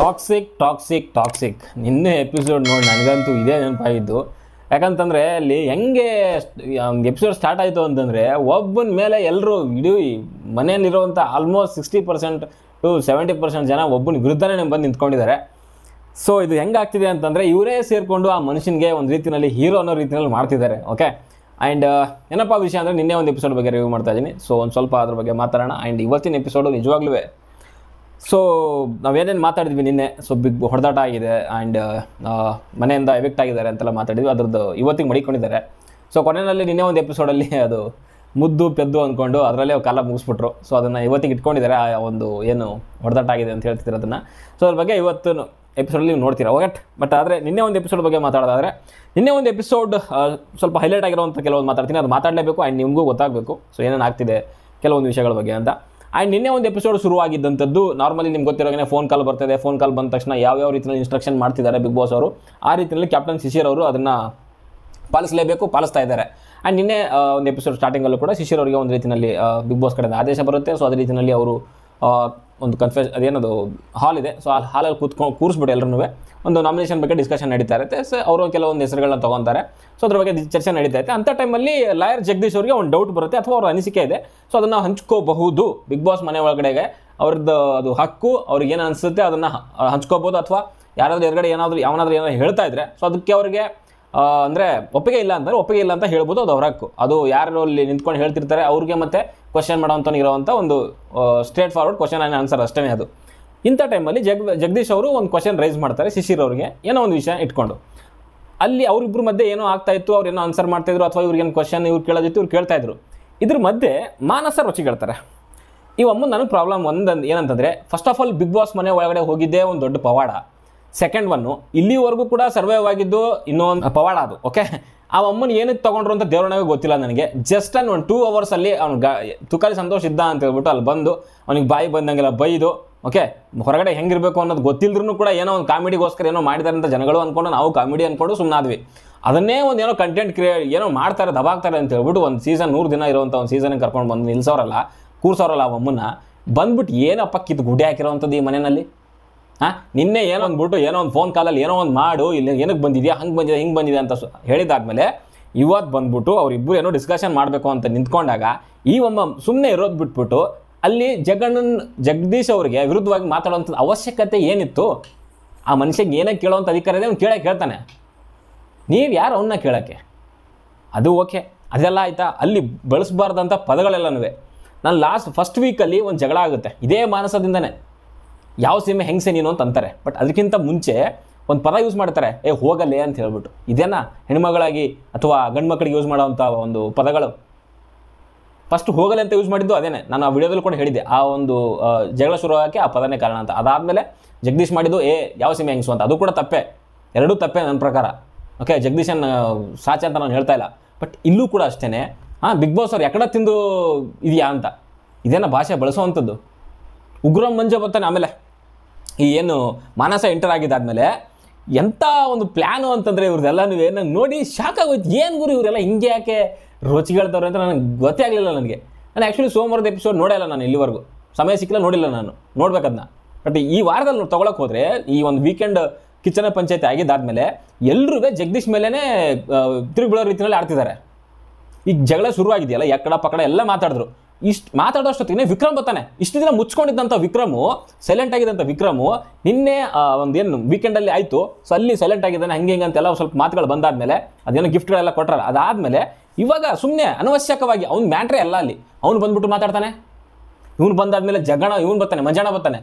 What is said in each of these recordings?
toxic toxic toxic ನಿನ್ನೆ episode ನೋಡಿ ನನಗಂತೂ ಇದೇ ನೆನಪಾಗಿದ್ದು ಯಾಕಂತಂದರೆ ಅಲ್ಲಿ ಹೆಂಗೆ ಒಂದು ಎಪಿಸೋಡ್ ಸ್ಟಾರ್ಟ್ ಆಯಿತು ಅಂತಂದರೆ ಒಬ್ಬನ ಮೇಲೆ ಎಲ್ಲರೂ ಇಡೀ ಮನೆಯಲ್ಲಿರುವಂಥ almost sixty percent to seventy percent ಜನ ಒಬ್ಬನ ವಿರುದ್ಧನೇ ಬಂದು ನಿಂತ್ಕೊಂಡಿದ್ದಾರೆ ಸೊ ಇದು ಹೆಂಗಾಗ್ತಿದೆ ಅಂತಂದರೆ ಇವರೇ ಸೇರಿಕೊಂಡು ಆ ಮನುಷ್ಯನಿಗೆ ಒಂದು ರೀತಿಯಲ್ಲಿ ಹೀರೋ ಅನ್ನೋ ರೀತಿಯಲ್ಲಿ ಮಾಡ್ತಿದ್ದಾರೆ ಓಕೆ ಆ್ಯಂಡ್ ಏನಪ್ಪ ವಿಷಯ ಅಂದರೆ ನಿನ್ನೆ ಒಂದು ಎಪಿಸೋಡ್ ಬಗ್ಗೆ ರಿವ್ಯೂ ಮಾಡ್ತಾ ಇದ್ದೀನಿ ಸೊ ಒಂದು ಸ್ವಲ್ಪ ಅದ್ರ ಬಗ್ಗೆ ಮಾತಾಡೋಣ ಆ್ಯಂಡ್ ಇವತ್ತಿನ ಎಪಿಸೋಡು ನಿಜವಾಗ್ಲೂ ಸೊ ನಾವೇನೇನು ಮಾತಾಡಿದ್ವಿ ನಿನ್ನೆ ಸೊ ಬಿಗ್ ಹೊಡೆದಾಟ ಆಗಿದೆ uh, ಆ್ಯಂಡ್ ಮನೆಯಿಂದ ಎಫೆಕ್ಟ್ ಆಗಿದ್ದಾರೆ ಅಂತೆಲ್ಲ ಮಾತಾಡಿದ್ವಿ ಅದ್ರದ್ದು ಇವತ್ತಿಗೆ ಮಡಿಕೊಂಡಿದ್ದಾರೆ ಸೊ ಕೊನೆಯಲ್ಲಿ ನಿನ್ನೆ ಒಂದು ಎಪಿಸೋಡಲ್ಲಿ ಅದು ಮುದ್ದು ಪೆದ್ದು ಅಂದ್ಕೊಂಡು ಅದರಲ್ಲೇ ಕಾಲ ಮುಗಿಸ್ಬಿಟ್ರು ಸೊ ಅದನ್ನು ಇವತ್ತಿಗೆ ಇಟ್ಕೊಂಡಿದ್ದಾರೆ ಆ ಒಂದು ಏನು ಹೊಡೆದಾಟ ಆಗಿದೆ ಅಂತ ಹೇಳ್ತಿದ್ರು ಅದನ್ನು ಸೊ ಅದ್ರ ಬಗ್ಗೆ ಇವತ್ತು ಎಪಿಸೋಡಲ್ಲಿ ನೀವು ನೋಡ್ತೀರಾ ಓಕೆಟ್ ಬಟ್ ಆದರೆ ನಿನ್ನೆ ಒಂದು ಎಪಿಸೋಡ್ ಬಗ್ಗೆ ಮಾತಾಡೋದಾದರೆ ನಿನ್ನೆ ಒಂದು ಎಪಿಸೋಡ್ ಸ್ವಲ್ಪ ಹೈಲೈಟ್ ಆಗಿರೋವಂಥ ಕೆಲವೊಂದು ಮಾತಾಡ್ತೀನಿ ಅದು ಮಾತಾಡಲೇಬೇಕು ಆ್ಯಂಡ್ ನಿಮಗೂ ಗೊತ್ತಾಗಬೇಕು ಸೊ ಏನೇನು ಆಗ್ತಿದೆ ಕೆಲವೊಂದು ವಿಷಯಗಳ ಬಗ್ಗೆ ಅಂತ ಆ್ಯಂಡ್ ನಿನ್ನೆ ಒಂದು ಎಪಿಸೋಡ್ ಶುರುವಾಗಿದ್ದಂಥದ್ದು ನಾರ್ಮಲಿ ನಿಮ್ಗೆ ಗೊತ್ತಿರೋಗೇ ಫೋನ್ ಕಾಲ್ ಬರ್ತದೆ ಫೋನ್ ಕಾಲ್ ಬಂದ ತಕ್ಷಣ ಯಾವ್ಯಾವ ರೀತಿಯಲ್ಲಿ ಇನ್ಸ್ಟ್ರಕ್ಷನ್ ಮಾಡ್ತಿದ್ದಾರೆ ಬಿಗ್ ಬಾಸ್ ಅವರು ಆ ರೀತಿಯಲ್ಲಿ ಕ್ಯಾಪ್ಟನ್ ಶಿಶಿರ್ ಅವರು ಅದನ್ನು ಪಾಲಿಸಲೇಬೇಕು ಪಾಲಿಸ್ತಾ ಇದ್ದಾರೆ ಆ್ಯಂಡ್ ನಿನ್ನೆ ಒಂದು ಎಪಿಸೋಡ್ ಸ್ಟಾರ್ಟಿಂಗಲ್ಲೂ ಕೂಡ ಶಿಶಿರ್ ಅವರಿಗೆ ಒಂದು ರೀತಿಯಲ್ಲಿ ಬಿಗ್ ಬಾಸ್ ಕಡೆಯಿಂದ ಆದೇಶ ಬರುತ್ತೆ ಸೊ ಅದೇ ರೀತಿಯಲ್ಲಿ ಅವರು ಒಂದು ಕನ್ಫೆಷನ್ ಅದೇನದು ಹಾಲ್ ಇದೆ ಸೊ ಆ ಹಾಲಲ್ಲಿ ಕೂತ್ಕೊಂಡು ಕೂರಿಸ್ಬಿಟ್ಟು ಎಲ್ಲರೂ ಒಂದು ನಾಮಿನೇಷನ್ ಬಗ್ಗೆ ಡಿಸ್ಕಷನ್ ನಡೀತಾ ಇರುತ್ತೆ ಸೊ ಅವರು ಕೆಲವೊಂದು ಹೆಸರುಗಳನ್ನ ತೊಗೊತಾರೆ ಸೊ ಅದ್ರ ಬಗ್ಗೆ ಚರ್ಚೆ ನಡೀತಾ ಇದೆ ಅಂಥ ಟೈಮಲ್ಲಿ ಲಾಯರ್ ಜಗದೀಶ್ ಅವರಿಗೆ ಒಂದು ಡೌಟ್ ಬರುತ್ತೆ ಅಥವಾ ಅವ್ರ ಅನಿಸಿಕೆ ಇದೆ ಸೊ ಅದನ್ನು ಹಂಚ್ಕೋಬಹುದು ಬಿಗ್ ಬಾಸ್ ಮನೆ ಒಳಗಡೆಗೆ ಅವ್ರದ್ದು ಅದು ಹಕ್ಕು ಅವ್ರಿಗೆ ಏನು ಅನಿಸುತ್ತೆ ಅದನ್ನು ಹಂಚ್ಕೋಬೋದು ಅಥವಾ ಯಾರಾದರೂ ಎದುರುಗಡೆ ಏನಾದರೂ ಯಾವನಾದರೂ ಏನಾದರೂ ಹೇಳ್ತಾ ಇದ್ರೆ ಸೊ ಅದಕ್ಕೆ ಅವರಿಗೆ ಅಂದರೆ ಒಪ್ಪಿಗೆ ಇಲ್ಲ ಅಂತಂದರೆ ಒಪ್ಪಿಗೆ ಇಲ್ಲ ಅಂತ ಹೇಳ್ಬೋದು ಅದು ಅವ್ರ ಹಕ್ಕು ಅದು ಯಾರು ಅಲ್ಲಿ ನಿಂತ್ಕೊಂಡು ಹೇಳ್ತಿರ್ತಾರೆ ಅವ್ರಿಗೆ ಮತ್ತೆ ಕ್ವಶನ್ ಮಾಡೋವಂಥವ್ನು ಇರೋವಂಥ ಒಂದು straight forward question and answer ಅಷ್ಟೇ ಅದು ಇಂಥ ಟೈಮಲ್ಲಿ ಜಗ್ ಜಗದೀಶ್ ಅವರು ಒಂದು ಕ್ವಶನ್ ರೈಸ್ ಮಾಡ್ತಾರೆ ಶಿಶಿರ್ ಅವ್ರಿಗೆ ಏನೋ ಒಂದು ವಿಷಯ ಇಟ್ಕೊಂಡು ಅಲ್ಲಿ ಅವ್ರಿಬ್ರ ಮಧ್ಯೆ ಏನೋ ಆಗ್ತಾ ಇತ್ತು ಅವ್ರು ಏನೋ ಆನ್ಸರ್ ಮಾಡ್ತಾಯಿದ್ರು ಅಥವಾ ಏನು ಕ್ವಶನ್ ಇವ್ರು ಕೇಳೋದಿತ್ತು ಇವ್ರು ಕೇಳ್ತಾಯಿದ್ರು ಇದ್ರ ಮಧ್ಯೆ ಮಾನಸ ಈ ಇವಮ್ಮ ನನಗೆ ಪ್ರಾಬ್ಲಮ್ ಒಂದು ಏನಂತಂದರೆ first of all Bigg Boss ಮನೆ ಒಳಗಡೆ ಹೋಗಿದ್ದೇ ಒಂದು ದೊಡ್ಡ ಪವಾಡ ಸೆಕೆಂಡ್ ಬನ್ನು ಇಲ್ಲಿವರೆಗೂ ಕೂಡ ಸರ್ವೈವ್ ಆಗಿದ್ದು ಇನ್ನೊಂದು ಪವಾಡ ಅದು ಓಕೆ ಆ ಅಮ್ಮನ ಏನಕ್ಕೆ ತಗೊಂಡ್ರು ಅಂತ ದೇವ್ರನವೇ ಗೊತ್ತಿಲ್ಲ ನನಗೆ ಜಸ್ಟ್ ಅನ್ ಒಂದು ಟೂ ಅವರ್ಸಲ್ಲಿ ಅವ್ನು ಗಾ ತುಕಾರಿ ಸಂತೋಷ ಇದ್ದ ಅಂತ ಹೇಳ್ಬಿಟ್ಟು ಅಲ್ಲಿ ಬಂದು ಅವನಿಗೆ ಬಾಯಿ ಬಂದಂಗೆಲ್ಲ ಬೈದು ಓಕೆ ಹೊರಗಡೆ ಹೆಂಗಿರ್ಬೇಕು ಅನ್ನೋದು ಗೊತ್ತಿಲ್ಲದ್ರೂ ಕೂಡ ಏನೋ ಒಂದು ಕಾಮಿಡಿಗೋಸ್ಕರ ಏನೋ ಮಾಡಿದ್ದಾರೆ ಅಂತ ಜನಗಳು ಅಂದ್ಕೊಂಡು ನಾವು ಕಾಮಿಡಿ ಅಂದ್ಕೊಂಡು ಸುಮ್ಮನಾದ್ವಿ ಅದನ್ನೇ ಒಂದು ಏನೋ ಕಂಟೆಂಟ್ ಕ್ರಿಯೇ ಏನೋ ಮಾಡ್ತಾರೆ ದಬಾಗ್ತಾರೆ ಅಂತ ಹೇಳ್ಬಿಟ್ಟು ಒಂದು ಸೀಸನ್ ನೂರು ದಿನ ಇರುವಂಥ ಒಂದು ಸೀಸನ್ಗೆ ಕರ್ಕೊಂಡು ಬಂದು ನಿಲ್ಸೋರಲ್ಲ ಕೂರ್ಸೋರಲ್ಲ ಆ ಅಮ್ಮನ್ನ ಬಂದ್ಬಿಟ್ಟು ಏನಪ್ಪ ಕಿತ್ತು ಗುಡಿ ಹಾಕಿರೋವಂಥದ್ದು ಈ ಮನೆಯಲ್ಲಿ ಹಾಂ ನಿನ್ನೆ ಏನೋ ಅಂದ್ಬಿಟ್ಟು ಏನೋ ಒಂದು ಫೋನ್ ಕಾಲಲ್ಲಿ ಏನೋ ಒಂದು ಮಾಡು ಇಲ್ಲಿ ಏನಕ್ಕೆ ಬಂದಿದೆಯಾ ಹಂಗೆ ಬಂದಿದೆ ಹಿಂಗೆ ಬಂದಿದೆ ಅಂತ ಹೇಳಿದಾದ್ಮೇಲೆ ಇವತ್ತು ಬಂದ್ಬಿಟ್ಟು ಅವರಿಬ್ಬರು ಏನೋ ಡಿಸ್ಕಷನ್ ಮಾಡಬೇಕು ಅಂತ ನಿಂತ್ಕೊಂಡಾಗ ಈ ಒಮ್ಮ ಸುಮ್ಮನೆ ಇರೋದು ಬಿಟ್ಬಿಟ್ಟು ಅಲ್ಲಿ ಜಗಣ್ಣನ್ ಜಗದೀಶ್ ಅವರಿಗೆ ವಿರುದ್ಧವಾಗಿ ಮಾತಾಡೋವಂಥದ್ದು ಅವಶ್ಯಕತೆ ಏನಿತ್ತು ಆ ಮನುಷ್ಯಗೆ ಏನಕ್ಕೆ ಕೇಳೋವಂಥ ಅಧಿಕಾರ ಇದೆ ಅವ್ನು ಕೇಳೇ ಹೇಳ್ತಾನೆ ನೀವು ಯಾರು ಅವನ್ನ ಕೇಳೋಕ್ಕೆ ಅದು ಓಕೆ ಅದೆಲ್ಲ ಆಯಿತಾ ಅಲ್ಲಿ ಬಳಸಬಾರ್ದಂಥ ಪದಗಳೆಲ್ಲನೂ ನಾನು ಲಾಸ್ಟ್ ಫಸ್ಟ್ ವೀಕಲ್ಲಿ ಒಂದು ಜಗಳ ಆಗುತ್ತೆ ಇದೇ ಮಾನಸದಿಂದನೇ ಯಾವ ಸಿನಿಮೆ ಹೆಂಗಸೆ ನೀನು ಅಂತ ಅಂತಾರೆ ಬಟ್ ಅದಕ್ಕಿಂತ ಮುಂಚೆ ಒಂದು ಪದ ಯೂಸ್ ಮಾಡ್ತಾರೆ ಏ ಹೋಗಲ್ಲೇ ಅಂತ ಹೇಳ್ಬಿಟ್ಟು ಇದೇನಾ ಹೆಣ್ಮಗಳಾಗಿ ಅಥವಾ ಗಂಡು ಮಕ್ಕಳಿಗೆ ಯೂಸ್ ಮಾಡೋವಂಥ ಒಂದು ಪದಗಳು ಫಸ್ಟ್ ಹೋಗಲಿ ಅಂತ ಯೂಸ್ ಮಾಡಿದ್ದು ಅದೇನೆ ನಾನು ಆ ವಿಡಿಯೋದಲ್ಲಿ ಕೂಡ ಹೇಳಿದ್ದೆ ಆ ಒಂದು ಜಗಳ ಶುರುವಾಗಕ್ಕೆ ಆ ಪದನೇ ಕಾರಣ ಅಂತ ಅದಾದಮೇಲೆ ಜಗದೀಶ್ ಮಾಡಿದ್ದು ಏ ಯಾವ ಸೀಮೆ ಹೆಂಗಸು ಅಂತ ಅದು ಕೂಡ ತಪ್ಪೆ ಎರಡೂ ತಪ್ಪೆ ನನ್ನ ಪ್ರಕಾರ ಓಕೆ ಜಗದೀಶನ್ ಸಾಚ ಅಂತ ನಾನು ಹೇಳ್ತಾ ಇಲ್ಲ ಬಟ್ ಇಲ್ಲೂ ಕೂಡ ಅಷ್ಟೇ ಹಾಂ ಬಿಗ್ ಬಾಸ್ ಅವ್ರು ಎಕಡೆ ತಿಂದು ಇದೆಯಾ ಅಂತ ಇದೇನ ಭಾಷೆ ಬಳಸುವಂಥದ್ದು ಉಗ್ರಂ ಮಂಜ ಬರ್ತಾನೆ ಆಮೇಲೆ ಈ ಏನು ಮಾನಸ ಎಂಟರ್ ಆಗಿದ್ದಾದಮೇಲೆ ಎಂಥ ಒಂದು ಪ್ಲ್ಯಾನು ಅಂತಂದರೆ ಇವ್ರದ್ದೆಲ್ಲನೂ ನೀವು ನಂಗೆ ನೋಡಿ ಶಾಕ್ ಆಗೋಯ್ತು ಏನು ಗುರು ಇವರೆಲ್ಲ ಹಿಂಗೆ ಯಾಕೆ ರೋಚಿಗೇಳ್ತವ್ರೆ ಅಂತ ನನಗೆ ಗೊತ್ತೇ ಆಗಲಿಲ್ಲ ನನಗೆ ನಾನು ಆ್ಯಕ್ಚುಲಿ ಸೋಮವಾರದ ಎಪಿಸೋಡ್ ನೋಡಲ್ಲ ನಾನು ಇಲ್ಲಿವರೆಗೂ ಸಮಯ ಸಿಕ್ಕಿಲ್ಲ ನೋಡಿಲ್ಲ ನಾನು ನೋಡ್ಬೇಕದನ್ನ ಬಟ್ ಈ ವಾರದಲ್ಲಿ ತೊಗೊಳಕ್ಕೆ ಹೋದರೆ ಈ ಒಂದು ವೀಕೆಂಡ್ ಕಿಚನ ಪಂಚಾಯತಿ ಆಗಿದ್ದಾದಮೇಲೆ ಎಲ್ಲರೂ ಜಗದೀಶ್ ಮೇಲೇ ತಿರುಗಿ ಬೀಳೋ ರೀತಿಯಲ್ಲಿ ಆಡ್ತಿದ್ದಾರೆ ಈಗ ಜಗಳ ಶುರುವಾಗಿದೆಯಲ್ಲ ಎಕ್ಕಡ ಪಕ್ಕಡ ಎಲ್ಲ ಮಾತಾಡಿದ್ರು ಇಷ್ಟು ಮಾತಾಡೋಷ್ಟೊತ್ತಿಗೆ ವಿಕ್ರಮ್ ಬರ್ತಾನೆ ಇಷ್ಟು ದಿನ ಮುಚ್ಕೊಂಡಿದ್ದಂಥ ವಿಕ್ರಮು ಸೈಲೆಂಟ್ ಆಗಿದ್ದಂಥ ವಿಕ್ರಮು ನಿನ್ನೆ ಒಂದು ಏನು ವೀಕೆಂಡಲ್ಲಿ ಆಯಿತು ಸೊ ಅಲ್ಲಿ ಸೈಲೆಂಟ್ ಆಗಿದ್ದಾನೆ ಹಂಗೆ ಹಿಂಗೆ ಅಂತೆಲ್ಲ ಸ್ವಲ್ಪ ಮಾತುಗಳು ಬಂದಾದಮೇಲೆ ಅದೇನೋ ಗಿಫ್ಟ್ಗಳೆಲ್ಲ ಕೊಟ್ಟರಲ್ಲ ಅದಾದಮೇಲೆ ಇವಾಗ ಸುಮ್ಮನೆ ಅನವಶ್ಯಕವಾಗಿ ಅವ್ನು ಮ್ಯಾಟ್ರೇ ಅಲ್ಲ ಅಲ್ಲಿ ಅವ್ನು ಬಂದ್ಬಿಟ್ಟು ಮಾತಾಡ್ತಾನೆ ಇವ್ನು ಬಂದಾದ್ಮೇಲೆ ಜಗಣ ಇವನು ಬರ್ತಾನೆ ಮಂಜಾಣ ಬರ್ತಾನೆ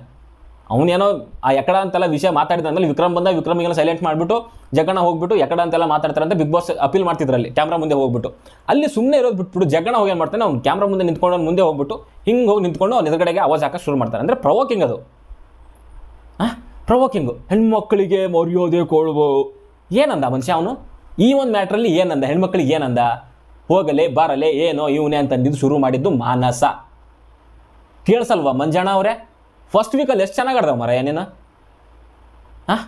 ಅವನೇನೋ ಆ ಎಕಡ ಅಂತೆಲ್ಲ ವಿಷಯ ಮಾತಾಡಿದ ವಿಕ್ರಮ್ ಬಂದ ವಿಕ್ರಮಿಗೆಲ್ಲ ಸೈಲೆಂಟ್ ಮಾಡ್ಬಿಟ್ಟು ಜಗಣ ಹೋಗ್ಬಿಟ್ಟು ಎಕಡ ಅಂತೆಲ್ಲ ಮಾತಾಡ್ತಾರೆ ಅಂತ ಬಿಗ್ ಬಾಸ್ ಅಪೀಲ್ ಮಾಡ್ತಿದ್ರು ಅಲ್ಲಿ ಕ್ಯಾಮ್ರಾ ಮುಂದೆ ಹೋಗ್ಬಿಟ್ಟು ಅಲ್ಲಿ ಸುಮ್ಮನೆ ಇರೋದು ಬಿಟ್ಬಿಟ್ಟು ಜಗಣ ಹೋಗಿ ಏನು ಮಾಡ್ತಾನೆ ಅವ್ನು ಕ್ಯಾಮ್ರಾ ಮುಂದೆ ನಿಂತ್ಕೊಂಡು ಮುಂದೆ ಹೋಗ್ಬಿಟ್ಟು ಹಿಂಗೆ ಹೋಗಿ ನಿಂತ್ಕೊಂಡು ಅವ್ನ ಎದುರುಗಡೆಗೆ ಅವಾಜ್ ಶುರು ಮಾಡ್ತಾರೆ ಅಂದರೆ ಪ್ರವೋಕಿಂಗ್ ಅದು ಹಾಂ ಪ್ರವೋಕಿಂಗು ಹೆಣ್ಮಕ್ಳಿಗೆ ಮರ್ಯೋದೆ ಕೊಳ್ಬೋ ಏನಂದ ಮನುಷ್ಯ ಅವನು ಈ ಒಂದು ಮ್ಯಾಟ್ರಲ್ಲಿ ಏನಂದ ಹೆಣ್ಮಕ್ಳಿಗೆ ಏನಂದ ಹೋಗಲೇ ಬರಲೇ ಏನೋ ಇವನೇ ಅಂತಂದಿದ್ದು ಶುರು ಮಾಡಿದ್ದು ಮಾನಸ ಕೇಳಿಸಲ್ವಾ ಮಂಜಣ್ಣ ಅವರೇ ಫಸ್ಟ್ ವೀಕಲ್ಲಿ ಎಷ್ಟು ಚೆನ್ನಾಗಿ ಆಡ್ದವ ಮರ ಏನೇನ ಹಾಂ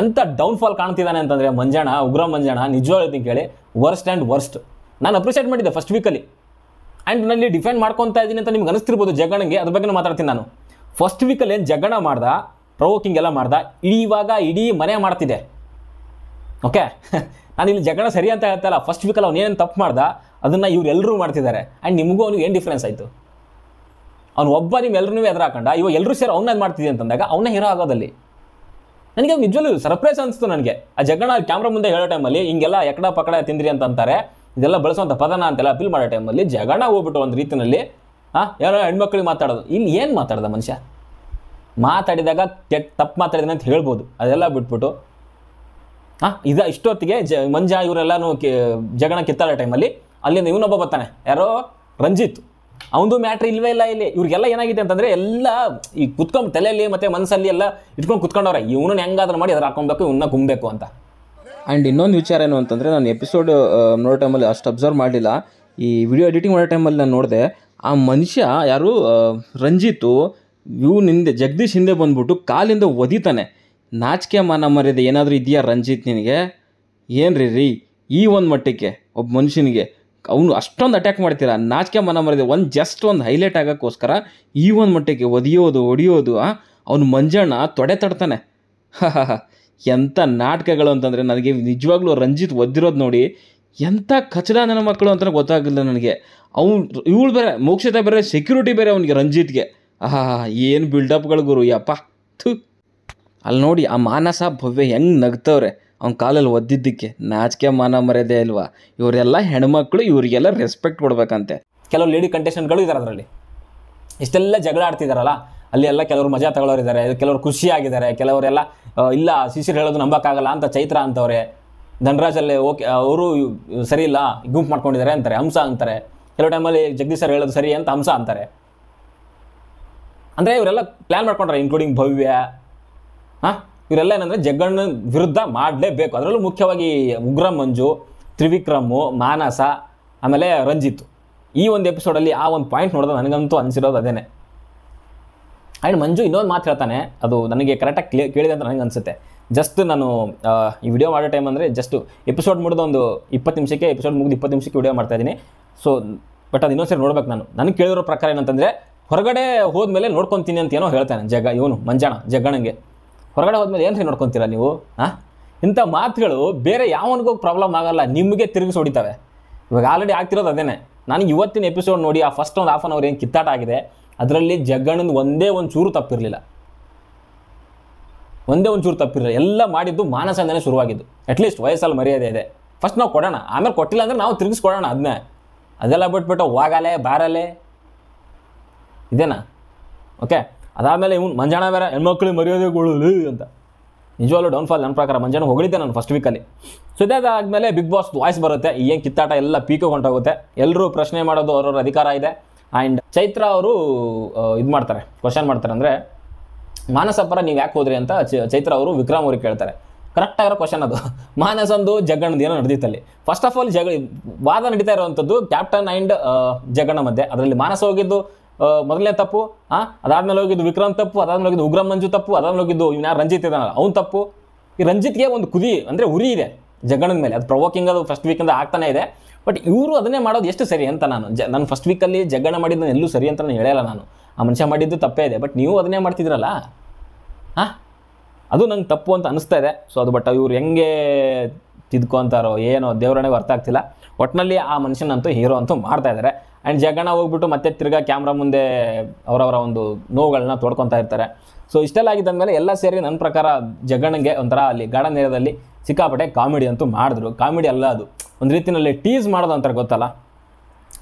ಎಂಥ ಡೌನ್ಫಾಲ್ ಕಾಣ್ತಿದ್ದಾನೆ ಅಂತಂದರೆ ಮಂಜಾಣ ಉಗ್ರ ಮಂಜಾಣ ನಿಜವಾಗ್ಲೂ ಹೇಳ್ತೀನಿ ಕೇಳಿ ವರ್ಸ್ಟ್ ಆ್ಯಂಡ್ ವರ್ಸ್ಟ್ ನಾನು ಅಪ್ರಿಷಿಯೇಟ್ ಮಾಡಿದ್ದೆ ಫಸ್ಟ್ ವೀಕಲ್ಲಿ ಆ್ಯಂಡ್ ನಲ್ಲಿ ಡಿಫೆಂಡ್ ಮಾಡ್ಕೊತಾ ಇದ್ದೀನಿ ಅಂತ ನಿಮ್ಗೆ ಅನಿಸ್ತಿರ್ಬೋದು ಜಗಣಗೆ ಅದ್ರ ಬಗ್ಗೆ ಮಾತಾಡ್ತೀನಿ ನಾನು ಫಸ್ಟ್ ವೀಕಲ್ಲಿ ಏನು ಜಗಣ ಮಾಡ್ದ ಪ್ರವೋಕಿಂಗ್ ಎಲ್ಲ ಮಾಡ್ದ ಇವಾಗ ಇಡೀ ಮನೆ ಮಾಡ್ತಿದೆ ಓಕೆ ನಾನು ಇಲ್ಲಿ ಜಗಣ ಸರಿ ಅಂತ ಹೇಳ್ತಾ ಇಲ್ಲ ಫಸ್ಟ್ ವೀಕಲ್ಲಿ ಏನೇನು ತಪ್ಪು ಮಾಡ್ದ ಅದನ್ನು ಇವರೆಲ್ಲರೂ ಮಾಡ್ತಿದ್ದಾರೆ ಆ್ಯಂಡ್ ನಿಮಗೂ ಅವ್ನಿಗೆ ಏನು ಡಿಫ್ರೆನ್ಸ್ ಆಯಿತು ಅವ್ನು ಒಬ್ಬ ನೀವು ಎಲ್ಲರೂ ಹಾಕೊಂಡ ಇವಾಗ ಎಲ್ಲರೂ ಸೇರಿ ಅವ್ನ ಮಾಡ್ತಿದ್ದೀನಿ ಅಂತಂದಾಗ ಅವನ ಹೀರೋ ಆಗೋದಲ್ಲಿ ನನಗೆ ನಿಜವಲ್ಲೂ ಸರ್ಪ್ರೈಸ್ ಅನಿಸ್ತು ನನಗೆ ಆ ಜಗಣ ಕ್ಯಾಮ್ರಾ ಮುಂದೆ ಹೇಳೋ ಟೈಮಲ್ಲಿ ಹಿಂಗೆಲ್ಲ ಎಕಡ ಪಕಡ ತಿಂದ್ರಿ ಅಂತ ಅಂತಾರೆ ಇದೆಲ್ಲ ಬಳಸುವಂಥ ಪದನ ಅಂತೆಲ್ಲ ಅಪೀಲ್ ಮಾಡೋ ಟೈಮಲ್ಲಿ ಜಗಣ ಹೋಗ್ಬಿಟ್ಟು ಒಂದು ರೀತಿಯಲ್ಲಿ ಹಾಂ ಯಾರೋ ಹೆಣ್ಮಕ್ಳಿಗೆ ಮಾತಾಡೋದು ಇಲ್ಲಿ ಏನು ಮಾತಾಡ್ದ ಮನುಷ್ಯ ಮಾತಾಡಿದಾಗ ಕೆಟ್ಟ ತಪ್ಪು ಮಾತಾಡಿದ ಅಂತ ಹೇಳ್ಬೋದು ಅದೆಲ್ಲ ಬಿಟ್ಬಿಟ್ಟು ಹಾಂ ಇದು ಇಷ್ಟೊತ್ತಿಗೆ ಜ ಮಂಜ ಇವರೆಲ್ಲನೂ ಜಗಣ ಕಿತ್ತಾಡೋ ಟೈಮಲ್ಲಿ ಅಲ್ಲಿಂದ ಇವನೊಬ್ಬ ಬರ್ತಾನೆ ಯಾರೋ ರಂಜಿತ್ ಅವನದು ಮ್ಯಾಟ್ರ್ ಇಲ್ವೇ ಇಲ್ಲ ಇಲ್ಲಿ ಇವ್ರಿಗೆಲ್ಲ ಏನಾಗಿದೆ ಅಂತಂದರೆ ಎಲ್ಲ ಈ ಕುತ್ಕೊಂಡು ತಲೆಯಲ್ಲಿ ಮತ್ತೆ ಮನಸ್ಸಲ್ಲಿ ಎಲ್ಲ ಇಟ್ಕೊಂಡು ಕುತ್ಕೊಂಡವ್ರೆ ಇವನು ಹೆಂಗಾದ್ರೂ ಮಾಡಿ ಅದ್ರ ಹಾಕೊಬೇಕು ಇವನ್ನ ಗುಂಬೇಕು ಅಂತ ಆ್ಯಂಡ್ ಇನ್ನೊಂದು ವಿಚಾರ ಏನು ಅಂತಂದರೆ ನಾನು ಎಪಿಸೋಡ್ ನೋಡೋ ಟೈಮಲ್ಲಿ ಅಷ್ಟು ಅಬ್ಸರ್ವ್ ಮಾಡಲಿಲ್ಲ ಈ ವಿಡಿಯೋ ಎಡಿಟಿಂಗ್ ಮಾಡೋ ಟೈಮಲ್ಲಿ ನಾನು ನೋಡಿದೆ ಆ ಮನುಷ್ಯ ಯಾರು ರಂಜಿತ್ತು ಇವು ಹಿಂದೆ ಜಗದೀಶ್ ಹಿಂದೆ ಬಂದ್ಬಿಟ್ಟು ಕಾಲಿಂದ ಒದಿತಾನೆ ನಾಚಿಕೆ ಮಾನ ಮರ್ಯಾದೆ ಏನಾದರೂ ಇದೆಯಾ ರಂಜಿತ್ ನಿನಗೆ ಏನು ರೀ ಈ ಒಂದು ಮಟ್ಟಕ್ಕೆ ಒಬ್ಬ ಮನುಷ್ಯನಿಗೆ ಅವನು ಅಷ್ಟೊಂದು ಅಟ್ಯಾಕ್ ಮಾಡ್ತೀರಾ ನಾಚಿಕೆ ಮನ ಮರಿದೆ ಒಂದು ಜಸ್ಟ್ ಒಂದು ಹೈಲೈಟ್ ಆಗೋಕ್ಕೋಸ್ಕರ ಈ ಒಂದು ಮಟ್ಟಕ್ಕೆ ಒದಿಯೋದು ಹೊಡಿಯೋದು ಅವನು ಮಂಜಣ್ಣ ತೊಡೆ ತಡ್ತಾನೆ ಎಂಥ ನಾಟಕಗಳು ಅಂತಂದರೆ ನನಗೆ ನಿಜವಾಗ್ಲೂ ರಂಜಿತ್ ಒದ್ದಿರೋದು ನೋಡಿ ಎಂಥ ಕಚಡ ನನ್ನ ಮಕ್ಕಳು ಅಂತ ಗೊತ್ತಾಗಲಿಲ್ಲ ನನಗೆ ಅವ್ನು ಇವಳು ಬೇರೆ ಮೋಕ್ಷತೆ ಬೇರೆ ಸೆಕ್ಯೂರಿಟಿ ಬೇರೆ ಅವನಿಗೆ ರಂಜಿತ್ಗೆ ಆಹಾ ಏನು ಬಿಲ್ಡಪ್ಗಳು ಗುರು ಯಪ್ಪ ಥು ಅಲ್ಲಿ ನೋಡಿ ಆ ಮಾನಸ ಭವ್ಯ ಹೆಂಗೆ ನಗ್ತವ್ರೆ ಅವ್ನ ಕಾಲಲ್ಲಿ ಒದ್ದಿದ್ದಕ್ಕೆ ನಾಚಿಕೆ ಮಾನ ಮರ್ಯಾದೆ ಇಲ್ವಾ ಇವರೆಲ್ಲ ಹೆಣ್ಮಕ್ಳು ಇವರಿಗೆಲ್ಲ ರೆಸ್ಪೆಕ್ಟ್ ಕೊಡಬೇಕಂತೆ ಕೆಲವು ಲೇಡಿ ಕಂಟೆಸ್ಟೆಂಟ್ಗಳು ಇದ್ದಾರೆ ಅದರಲ್ಲಿ ಇಷ್ಟೆಲ್ಲ ಜಗಳ ಆಡ್ತಿದಾರಲ್ಲ ಅಲ್ಲಿ ಎಲ್ಲ ಕೆಲವರು ಮಜಾ ತಗೊಳ್ಳೋರಿದ್ದಾರೆ ಕೆಲವರು ಖುಷಿಯಾಗಿದ್ದಾರೆ ಕೆಲವರೆಲ್ಲ ಇಲ್ಲ ಶಿಶಿರ್ ಹೇಳೋದು ನಂಬಕ್ಕಾಗಲ್ಲ ಅಂತ ಚೈತ್ರ ಅಂತವ್ರೆ ಧನರಾಜಲ್ಲಿ ಓಕೆ ಅವರು ಸರಿ ಇಲ್ಲ ಗುಂಪು ಮಾಡ್ಕೊಂಡಿದ್ದಾರೆ ಅಂತಾರೆ ಹಂಸ ಅಂತಾರೆ ಕೆಲವು ಟೈಮಲ್ಲಿ ಜಗದೀಶ್ ಸರ್ ಹೇಳೋದು ಸರಿ ಅಂತ ಹಂಸ ಅಂತಾರೆ ಅಂದರೆ ಇವರೆಲ್ಲ ಪ್ಲ್ಯಾನ್ ಮಾಡ್ಕೊಂಡ್ರೆ ಇನ್ಕ್ಲೂಡಿಂಗ್ ಭವ್ಯ ಹಾಂ ಇವರೆಲ್ಲ ಏನಂದರೆ ಜಗ್ಗಣ್ಣನ ವಿರುದ್ಧ ಮಾಡಲೇಬೇಕು ಅದರಲ್ಲೂ ಮುಖ್ಯವಾಗಿ ಉಗ್ರ ಮಂಜು ತ್ರಿವಿಕ್ರಮು ಮಾನಸ ಆಮೇಲೆ ರಂಜಿತ್ ಈ ಒಂದು ಎಪಿಸೋಡಲ್ಲಿ ಆ ಒಂದು ಪಾಯಿಂಟ್ ನೋಡಿದ್ರೆ ನನಗಂತೂ ಅನಿಸಿರೋದು ಅದೇನೆ ಆ್ಯಂಡ್ ಮಂಜು ಇನ್ನೊಂದು ಮಾತು ಹೇಳ್ತಾನೆ ಅದು ನನಗೆ ಕರೆಕ್ಟಾಗಿ ಕ್ಲಿಯರ್ ಕೇಳಿದೆ ಅಂತ ನನಗೆ ಅನಿಸುತ್ತೆ ಜಸ್ಟ್ ನಾನು ಈ ವಿಡಿಯೋ ಮಾಡೋ ಟೈಮ್ ಅಂದರೆ ಜಸ್ಟ್ ಎಪಿಸೋಡ್ ಮುಡಿದ ಒಂದು ಇಪ್ಪತ್ತು ನಿಮಿಷಕ್ಕೆ ಎಪಿಸೋಡ್ ಮುಗಿದು ಇಪ್ಪತ್ತು ನಿಮಿಷಕ್ಕೆ ವಿಡಿಯೋ ಮಾಡ್ತಾಯಿದ್ದೀನಿ ಸೊ ಬಟ್ ಅದು ಇನ್ನೊಂದ್ಸರಿ ನೋಡ್ಬೇಕು ನಾನು ನನಗೆ ಕೇಳಿರೋ ಪ್ರಕಾರ ಏನಂತಂದರೆ ಹೊರಗಡೆ ಹೋದ್ಮೇಲೆ ನೋಡ್ಕೊತೀನಿ ಅಂತ ಏನೋ ಹೇಳ್ತಾನೆ ಜಗ ಇವನು ಮಂಜಾಣ ಜಗ್ಗಣಂಗೆ ಹೊರಗಡೆ ಹೋದ್ಮೇಲೆ ಏನು ರೀ ನೋಡ್ಕೊತೀರಾ ನೀವು ಹಾಂ ಇಂಥ ಮಾತುಗಳು ಬೇರೆ ಯಾವನಿಗೂ ಪ್ರಾಬ್ಲಮ್ ಆಗಲ್ಲ ನಿಮಗೆ ತಿರುಗಿಸಿ ಹೊಡಿತಾವೆ ಇವಾಗ ಆಲ್ರೆಡಿ ಆಗ್ತಿರೋದು ಅದೇನೆ ನನಗೆ ಇವತ್ತಿನ ಎಪಿಸೋಡ್ ನೋಡಿ ಆ ಫಸ್ಟ್ ಒಂದು ಹಾಫ್ ಆನ್ ಅವರ್ ಏನು ಕಿತ್ತಾಟ ಆಗಿದೆ ಅದರಲ್ಲಿ ಜಗ್ಗಣ್ಣನ ಒಂದೇ ಒಂದು ಚೂರು ತಪ್ಪಿರಲಿಲ್ಲ ಒಂದೇ ಒಂದು ಚೂರು ತಪ್ಪಿರಲಿಲ್ಲ ಎಲ್ಲ ಮಾಡಿದ್ದು ಮಾನಸಂದನೆ ಶುರುವಾಗಿದ್ದು ಅಟ್ಲೀಸ್ಟ್ ವಯಸ್ಸಲ್ಲಿ ಮರ್ಯಾದೆ ಇದೆ ಫಸ್ಟ್ ನಾವು ಕೊಡೋಣ ಆಮೇಲೆ ಕೊಟ್ಟಿಲ್ಲ ಅಂದರೆ ನಾವು ತಿರುಗಿಸ್ಕೊಡೋಣ ಅದನ್ನೇ ಅದೆಲ್ಲ ಬಿಟ್ಬಿಟ್ಟು ಹೋಗಲೆ ಬಾರಲೆ ಇದೇನಾ ಓಕೆ ಅದಾದಮೇಲೆ ಇವ್ನು ಮಂಜಾಣ ಬೇರೆ ಹೆಣ್ಮಕ್ಳು ಮರ್ಯಾದೆಗಳು ಅಂತ ಡೌನ್ ಫಾಲ್ ನನ್ನ ಪ್ರಕಾರ ಮಂಜಾನ ಹೊಗಳಿದ್ದೆ ನಾನು ಫಸ್ಟ್ ವೀಕಲ್ಲಿ ಸೊ ಇದಾದಮೇಲೆ ಬಿಗ್ ಬಾಸ್ ವಾಯ್ಸ್ ಬರುತ್ತೆ ಏನು ಕಿತ್ತಾಟ ಎಲ್ಲ ಪೀಕು ಹೊಂಟೋಗುತ್ತೆ ಎಲ್ಲರೂ ಪ್ರಶ್ನೆ ಮಾಡೋದು ಅವ್ರವ್ರ ಅಧಿಕಾರ ಇದೆ ಆ್ಯಂಡ್ ಚೈತ್ರ ಅವರು ಇದು ಮಾಡ್ತಾರೆ ಕ್ವಶನ್ ಮಾಡ್ತಾರೆ ಅಂದರೆ ಮಾನಸ ಪರ ನೀವು ಯಾಕೆ ಹೋದ್ರಿ ಅಂತ ಚೈತ್ರ ಅವರು ವಿಕ್ರಮ್ ಅವ್ರಿಗೆ ಕೇಳ್ತಾರೆ ಆಗಿರೋ ಕ್ವಶನ್ ಅದು ಮಾನಸಂದು ಜಗ್ಗಣದ ಏನೋ ನಡೆದಿತ್ತಲ್ಲಿ ಫಸ್ಟ್ ಆಫ್ ಆಲ್ ಜಗ ವಾದ ನಡೀತಾ ಇರುವಂಥದ್ದು ಕ್ಯಾಪ್ಟನ್ ಆ್ಯಂಡ್ ಜಗಣ್ಣನ ಮಧ್ಯೆ ಅದರಲ್ಲಿ ಮಾನಸ ಹೋಗಿದ್ದು ಮೊದಲನೇ ತಪ್ಪು ಹಾಂ ಅದಾದ್ಮೇಲೆ ಹೋಗಿದ್ದು ವಿಕ್ರಮ್ ತಪ್ಪು ಅದಾದ್ಮೇಲೆ ಹೋಗಿದ್ದು ಉಗ್ರಂ ಮಂಜು ತಪ್ಪು ಅದಾದ್ಮೇಲೆ ಹೋಗಿದ್ದು ಇವ್ನ ರಂಜಿತ್ ಇದ್ದಾನಲ್ಲ ಅವ್ನು ತಪ್ಪು ಈ ರಂಜಿತ್ಗೆ ಒಂದು ಕುದಿ ಅಂದರೆ ಉರಿ ಇದೆ ಜಗಣದ ಮೇಲೆ ಅದು ಪ್ರವೋಕಿಂಗ್ ಅದು ಫಸ್ಟ್ ವೀಕಿಂದ ಆಗ್ತಾನೇ ಇದೆ ಬಟ್ ಇವರು ಅದನ್ನೇ ಮಾಡೋದು ಎಷ್ಟು ಸರಿ ಅಂತ ನಾನು ಜ ನಾನು ಫಸ್ಟ್ ವೀಕಲ್ಲಿ ಜಗಣ ಮಾಡಿದ್ದು ಎಲ್ಲೂ ಸರಿ ಅಂತ ನಾನು ಹೇಳಲ್ಲ ನಾನು ಆ ಮನುಷ್ಯ ಮಾಡಿದ್ದು ತಪ್ಪೇ ಇದೆ ಬಟ್ ನೀವು ಅದನ್ನೇ ಮಾಡ್ತಿದ್ರಲ್ಲ ಹಾಂ ಅದು ನಂಗೆ ತಪ್ಪು ಅಂತ ಅನಿಸ್ತಾ ಇದೆ ಸೊ ಅದು ಬಟ್ ಇವ್ರು ಹೆಂಗೆ ತಿದ್ಕೊಂತಾರೋ ಏನೋ ದೇವ್ರನೇ ಅರ್ಥ ಆಗ್ತಿಲ್ಲ ಒಟ್ಟಿನಲ್ಲಿ ಆ ಮನುಷ್ಯನಂತೂ ಹೀರೋ ಅಂತೂ ಮಾಡ್ತಾ ಇದ್ದಾರೆ ಆ್ಯಂಡ್ ಜಗಣ್ಣ ಹೋಗ್ಬಿಟ್ಟು ಮತ್ತೆ ತಿರ್ಗಾ ಕ್ಯಾಮ್ರಾ ಮುಂದೆ ಅವರವರ ಒಂದು ನೋವುಗಳನ್ನ ತೋಡ್ಕೊತಾ ಇರ್ತಾರೆ ಸೊ ಇಷ್ಟೆಲ್ಲ ಆಗಿದ್ದಾದಮೇಲೆ ಎಲ್ಲ ಸೇರಿ ನನ್ನ ಪ್ರಕಾರ ಜಗಣ್ಣಗೆ ಒಂಥರ ಅಲ್ಲಿ ಗಾರ್ಡನ್ ಏರಿಯಾದಲ್ಲಿ ಸಿಕ್ಕಾಪಟ್ಟೆ ಕಾಮಿಡಿ ಅಂತೂ ಮಾಡಿದ್ರು ಕಾಮಿಡಿ ಅಲ್ಲ ಅದು ಒಂದು ರೀತಿಯಲ್ಲಿ ಟೀಸ್ ಮಾಡೋದು ಅಂತಾರೆ ಗೊತ್ತಲ್ಲ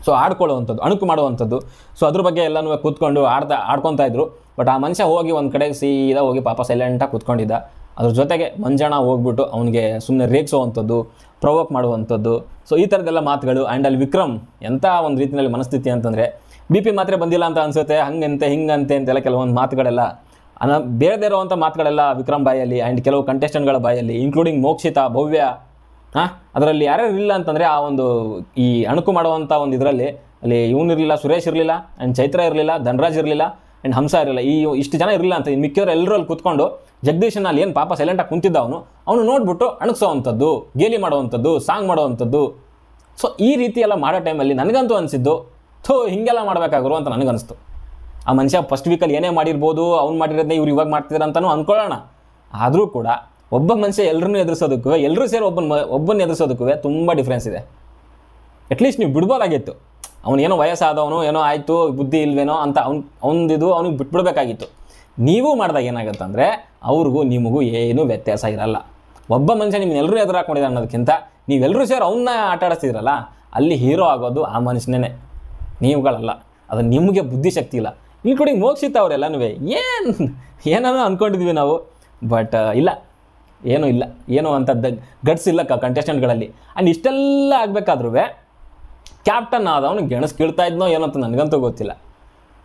ಸೊ ಆಡ್ಕೊಳ್ಳುವಂಥದ್ದು ಅಣುಕು ಮಾಡುವಂಥದ್ದು ಸೊ ಅದ್ರ ಬಗ್ಗೆ ಎಲ್ಲನೂ ಕೂತ್ಕೊಂಡು ಆಡ್ತಾ ಆಡ್ಕೊತಾ ಇದ್ರು ಬಟ್ ಆ ಮನುಷ್ಯ ಹೋಗಿ ಒಂದು ಕಡೆ ಸೀದಾ ಹೋಗಿ ಪಾಪ ಸೈಲೆಂಟಾಗಿ ಕೂತ್ಕೊಂಡಿದ್ದ ಅದ್ರ ಜೊತೆಗೆ ಮಂಜಾಣ ಹೋಗ್ಬಿಟ್ಟು ಅವನಿಗೆ ಸುಮ್ಮನೆ ರೇಗಿಸುವಂಥದ್ದು ಪ್ರವೋಕ್ ಮಾಡುವಂಥದ್ದು ಸೊ ಈ ಥರದ್ದೆಲ್ಲ ಮಾತುಗಳು ಆ್ಯಂಡ್ ಅಲ್ಲಿ ವಿಕ್ರಮ್ ಎಂಥ ಒಂದು ರೀತಿಯಲ್ಲಿ ಮನಸ್ಥಿತಿ ಅಂತಂದರೆ ಬಿ ಪಿ ಮಾತ್ರೆ ಬಂದಿಲ್ಲ ಅಂತ ಅನಿಸುತ್ತೆ ಹಂಗಂತೆ ಹಿಂಗಂತೆ ಅಂತೆಲ್ಲ ಕೆಲವೊಂದು ಮಾತುಗಳೆಲ್ಲ ಅನ ಬೇರೆ ಇರೋವಂಥ ಮಾತುಗಳೆಲ್ಲ ವಿಕ್ರಮ್ ಬಾಯಲ್ಲಿ ಆ್ಯಂಡ್ ಕೆಲವು ಕಂಟೆಸ್ಟೆಂಟ್ಗಳ ಬಾಯಲ್ಲಿ ಇನ್ಕ್ಲೂಡಿಂಗ್ ಮೋಕ್ಷಿತಾ ಭವ್ಯ ಹಾಂ ಅದರಲ್ಲಿ ಯಾರ್ಯಾರು ಇಲ್ಲ ಅಂತಂದರೆ ಆ ಒಂದು ಈ ಅಣುಕು ಮಾಡುವಂಥ ಒಂದು ಇದರಲ್ಲಿ ಅಲ್ಲಿ ಇವನು ಇರಲಿಲ್ಲ ಸುರೇಶ್ ಇರಲಿಲ್ಲ ಆ್ಯಂಡ್ ಚೈತ್ರ ಇರಲಿಲ್ಲ ಧನರಾಜ್ ಇರಲಿಲ್ಲ ಆ್ಯಂಡ್ ಹಂಸ ಇರಲಿಲ್ಲ ಈ ಇಷ್ಟು ಜನ ಇರಲಿಲ್ಲ ಅಂತ ಮಿಕ್ಕಿಯವ್ರು ಎಲ್ಲರೂ ಅಲ್ಲಿ ಕೂತ್ಕೊಂಡು ಜಗದೀಶನ ಅಲ್ಲಿ ಏನು ಪಾಪ ಸೈಲೆಂಟಾಗಿ ಕುಂತಿದ್ದ ಅವನು ಅವನು ನೋಡ್ಬಿಟ್ಟು ಅಣಗಿಸೋವಂಥದ್ದು ಗೇಲಿ ಮಾಡೋವಂಥದ್ದು ಸಾಂಗ್ ಮಾಡೋವಂಥದ್ದು ಸೊ ಈ ರೀತಿ ಎಲ್ಲ ಮಾಡೋ ಟೈಮಲ್ಲಿ ನನಗಂತೂ ಅನಿಸಿದ್ದು ಥೋ ಹೀಗೆಲ್ಲ ಮಾಡಬೇಕಾಗಿರು ಅಂತ ನನಗನ್ನಿಸ್ತು ಆ ಮನುಷ್ಯ ಫಸ್ಟ್ ವೀಕಲ್ಲಿ ಏನೇ ಮಾಡಿರ್ಬೋದು ಅವ್ನು ಮಾಡಿರೋದನ್ನ ಇವ್ರು ಇವಾಗ ಮಾಡ್ತಿದ್ದಾರೆ ಅಂತಲೂ ಅಂದ್ಕೊಳ್ಳೋಣ ಆದರೂ ಕೂಡ ಒಬ್ಬ ಮನುಷ್ಯ ಎಲ್ಲರನ್ನೂ ಎದುರಿಸೋದಕ್ಕೂ ಎಲ್ಲರೂ ಸೇರಿ ಒಬ್ಬನ ಒಬ್ಬನ ಎದುರಿಸೋದಕ್ಕೂ ತುಂಬ ಡಿಫ್ರೆನ್ಸ್ ಇದೆ ಅಟ್ಲೀಸ್ಟ್ ನೀವು ಬಿಡ್ಬೋದಾಗಿತ್ತು ಅವನೇನೋ ವಯಸ್ಸಾದವನು ಏನೋ ಆಯಿತು ಬುದ್ಧಿ ಇಲ್ವೇನೋ ಅಂತ ಅವ್ನು ಅವನದಿದು ಅವ್ನಿಗೆ ಬಿಟ್ಬಿಡ್ಬೇಕಾಗಿತ್ತು ನೀವು ಮಾಡಿದಾಗ ಏನಾಗುತ್ತೆ ಅಂದರೆ ಅವ್ರಿಗೂ ನಿಮಗೂ ಏನೂ ವ್ಯತ್ಯಾಸ ಇರಲ್ಲ ಒಬ್ಬ ಮನುಷ್ಯ ನಿಮ್ಮನ್ನೆಲ್ಲರೂ ಎದುರು ಹಾಕೊಂಡಿದ್ದಾರೆ ಅನ್ನೋದಕ್ಕಿಂತ ನೀವೆಲ್ಲರೂ ಸೇರಿ ಅವನ್ನ ಆಟ ಅಲ್ಲಿ ಹೀರೋ ಆಗೋದು ಆ ಮನುಷ್ಯನೇ ನೀವುಗಳಲ್ಲ ಅದು ನಿಮಗೆ ಬುದ್ಧಿಶಕ್ತಿ ಇಲ್ಲ ಇನ್ಕ್ಲೂಡಿಂಗ್ ಮೋಕ್ಷಿತ ಅವರೆಲ್ಲನೂ ಏನು ಏನೋ ಅಂದ್ಕೊಂಡಿದ್ವಿ ನಾವು ಬಟ್ ಇಲ್ಲ ಏನೂ ಇಲ್ಲ ಏನೋ ಅಂಥದ್ದು ಗಟ್ಸ್ ಇಲ್ಲ ಕಂಟೆಸ್ಟೆಂಟ್ಗಳಲ್ಲಿ ಆ್ಯಂಡ್ ಇಷ್ಟೆಲ್ಲ ಆಗಬೇಕಾದ್ರೂ ಕ್ಯಾಪ್ಟನ್ ಆದವನು ಕೀಳ್ತಾ ಇದ್ನೋ ಏನೋ ಅಂತ ನನಗಂತೂ ಗೊತ್ತಿಲ್ಲ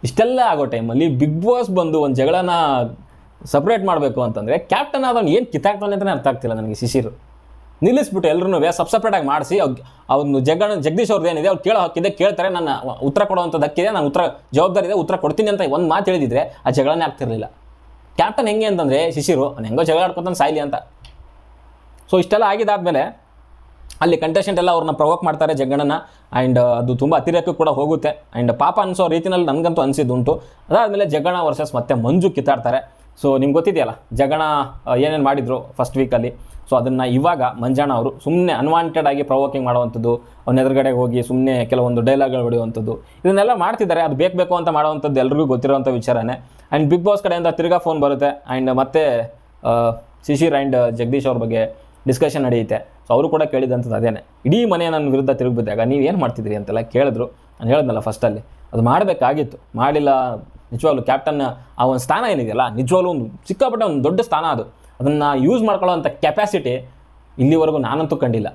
ಇಷ್ಟೆಲ್ಲ ಆಗೋ ಟೈಮಲ್ಲಿ ಬಿಗ್ ಬಾಸ್ ಬಂದು ಒಂದು ಜಗಳನ ಸಪ್ರೇಟ್ ಮಾಡಬೇಕು ಅಂತಂದರೆ ಕ್ಯಾಪ್ಟನ್ ಆದವನು ಏನು ಕಿತ್ತಾಕ್ತಾನೆ ಅಂತಲೇ ಅರ್ಥ ಆಗ್ತಿಲ್ಲ ನನಗೆ ಶಿಶಿರು ನಿಲ್ಲಿಸ್ಬಿಟ್ಟು ಎಲ್ಲರೂ ಸಬ್ ಸಪ್ರೇಟಾಗಿ ಮಾಡಿಸಿ ಅವ್ನು ಜಗಳ ಜಗದೀಶ್ ಅವ್ರದ್ದು ಏನಿದೆ ಅವ್ರು ಕೇಳೋ ಹಾಕಿದ್ದೆ ಕೇಳ್ತಾರೆ ನನ್ನ ಉತ್ತರ ಕೊಡೋವಂಥದ್ದಕ್ಕಿದೆ ನಾನು ಉತ್ತರ ಜವಾಬ್ದಾರಿ ಇದೆ ಉತ್ತರ ಕೊಡ್ತೀನಿ ಅಂತ ಒಂದು ಮಾತು ಹೇಳಿದಿದ್ರೆ ಆ ಜಗಳನೇ ಆಗ್ತಿರಲಿಲ್ಲ ಕ್ಯಾಪ್ಟನ್ ಹೆಂಗೆ ಅಂತಂದರೆ ಶಿಶಿರು ಅವ್ನು ಹೆಂಗೋ ಜಗಳ ಆಡ್ಕೊತಾನೆ ಸಾಯ್ಲಿ ಅಂತ ಸೊ ಇಷ್ಟೆಲ್ಲ ಆಗಿದ್ದಾದಮೇಲೆ ಅಲ್ಲಿ ಕಂಟೆಸ್ಟೆಂಟ್ ಎಲ್ಲ ಅವ್ರನ್ನ ಪ್ರವೋಕ್ ಮಾಡ್ತಾರೆ ಜಗ್ಗಣ್ಣನ ಆ್ಯಂಡ್ uh, ಅದು ತುಂಬ ಅತಿರೇಕ ಕೂಡ ಹೋಗುತ್ತೆ ಆ್ಯಂಡ್ ಪಾಪ ಅನಿಸೋ ರೀತಿನಲ್ಲಿ ನನಗಂತೂ ಅನಿಸಿದ್ದುಂಟು ಅದಾದಮೇಲೆ ಜಗ್ಗಣ ವರ್ಸಸ್ ಮತ್ತೆ ಮಂಜು ಕಿತ್ತಾಡ್ತಾರೆ ಸೊ ನಿಮ್ಗೆ ಗೊತ್ತಿದೆಯಲ್ಲ ಜಗಣ uh, ಏನೇನು ಮಾಡಿದರು ಫಸ್ಟ್ ವೀಕಲ್ಲಿ ಸೊ ಅದನ್ನು ಇವಾಗ ಮಂಜಾಣ ಅವರು ಸುಮ್ಮನೆ ಅನ್ವಾಂಟೆಡ್ ಆಗಿ ಪ್ರವೋಕಿಂಗ್ ಮಾಡುವಂಥದ್ದು ಅವ್ನ ಎದುರುಗಡೆ ಹೋಗಿ ಸುಮ್ಮನೆ ಕೆಲವೊಂದು ಡೈಲಾಗ್ಗಳು ಹೊಡೆಯುವಂಥದ್ದು ಇದನ್ನೆಲ್ಲ ಮಾಡ್ತಿದ್ದಾರೆ ಅದು ಬೇಕು ಬೇಕು ಅಂತ ಮಾಡುವಂಥದ್ದು ಎಲ್ರಿಗೂ ಗೊತ್ತಿರೋವಂಥ ವಿಚಾರನೇ ಆ್ಯಂಡ್ ಬಿಗ್ ಬಾಸ್ ಕಡೆಯಿಂದ ತಿರ್ಗಾ ಫೋನ್ ಬರುತ್ತೆ ಆ್ಯಂಡ್ ಮತ್ತೆ ಶಿಶಿರ್ ಆ್ಯಂಡ್ ಜಗದೀಶ್ ಅವ್ರ ಬಗ್ಗೆ ಡಿಸ್ಕಷನ್ ನಡೆಯುತ್ತೆ ಸೊ ಅವರು ಕೂಡ ಕೇಳಿದಂಥದ್ದು ಅದೇ ಇಡೀ ಮನೆ ನನ್ನ ವಿರುದ್ಧ ತಿರುಗಿಬಿದ್ದಾಗ ನೀವು ಏನು ಮಾಡ್ತಿದ್ರಿ ಅಂತೆಲ್ಲ ಕೇಳಿದ್ರು ನಾನು ಹೇಳಿದ್ನಲ್ಲ ಫಸ್ಟಲ್ಲಿ ಅದು ಮಾಡಬೇಕಾಗಿತ್ತು ಮಾಡಿಲ್ಲ ನಿಜವಾಗ್ಲೂ ಕ್ಯಾಪ್ಟನ್ ಆ ಒಂದು ಸ್ಥಾನ ಏನಿದೆಯಲ್ಲ ನಿಜವಾಗ್ಲೂ ಒಂದು ಸಿಕ್ಕಾಪಟ್ಟೆ ಒಂದು ದೊಡ್ಡ ಸ್ಥಾನ ಅದು ಅದನ್ನು ಯೂಸ್ ಮಾಡ್ಕೊಳ್ಳೋ ಅಂಥ ಕೆಪ್ಯಾಸಿಟಿ ಇಲ್ಲಿವರೆಗೂ ನಾನಂತೂ ಕಂಡಿಲ್ಲ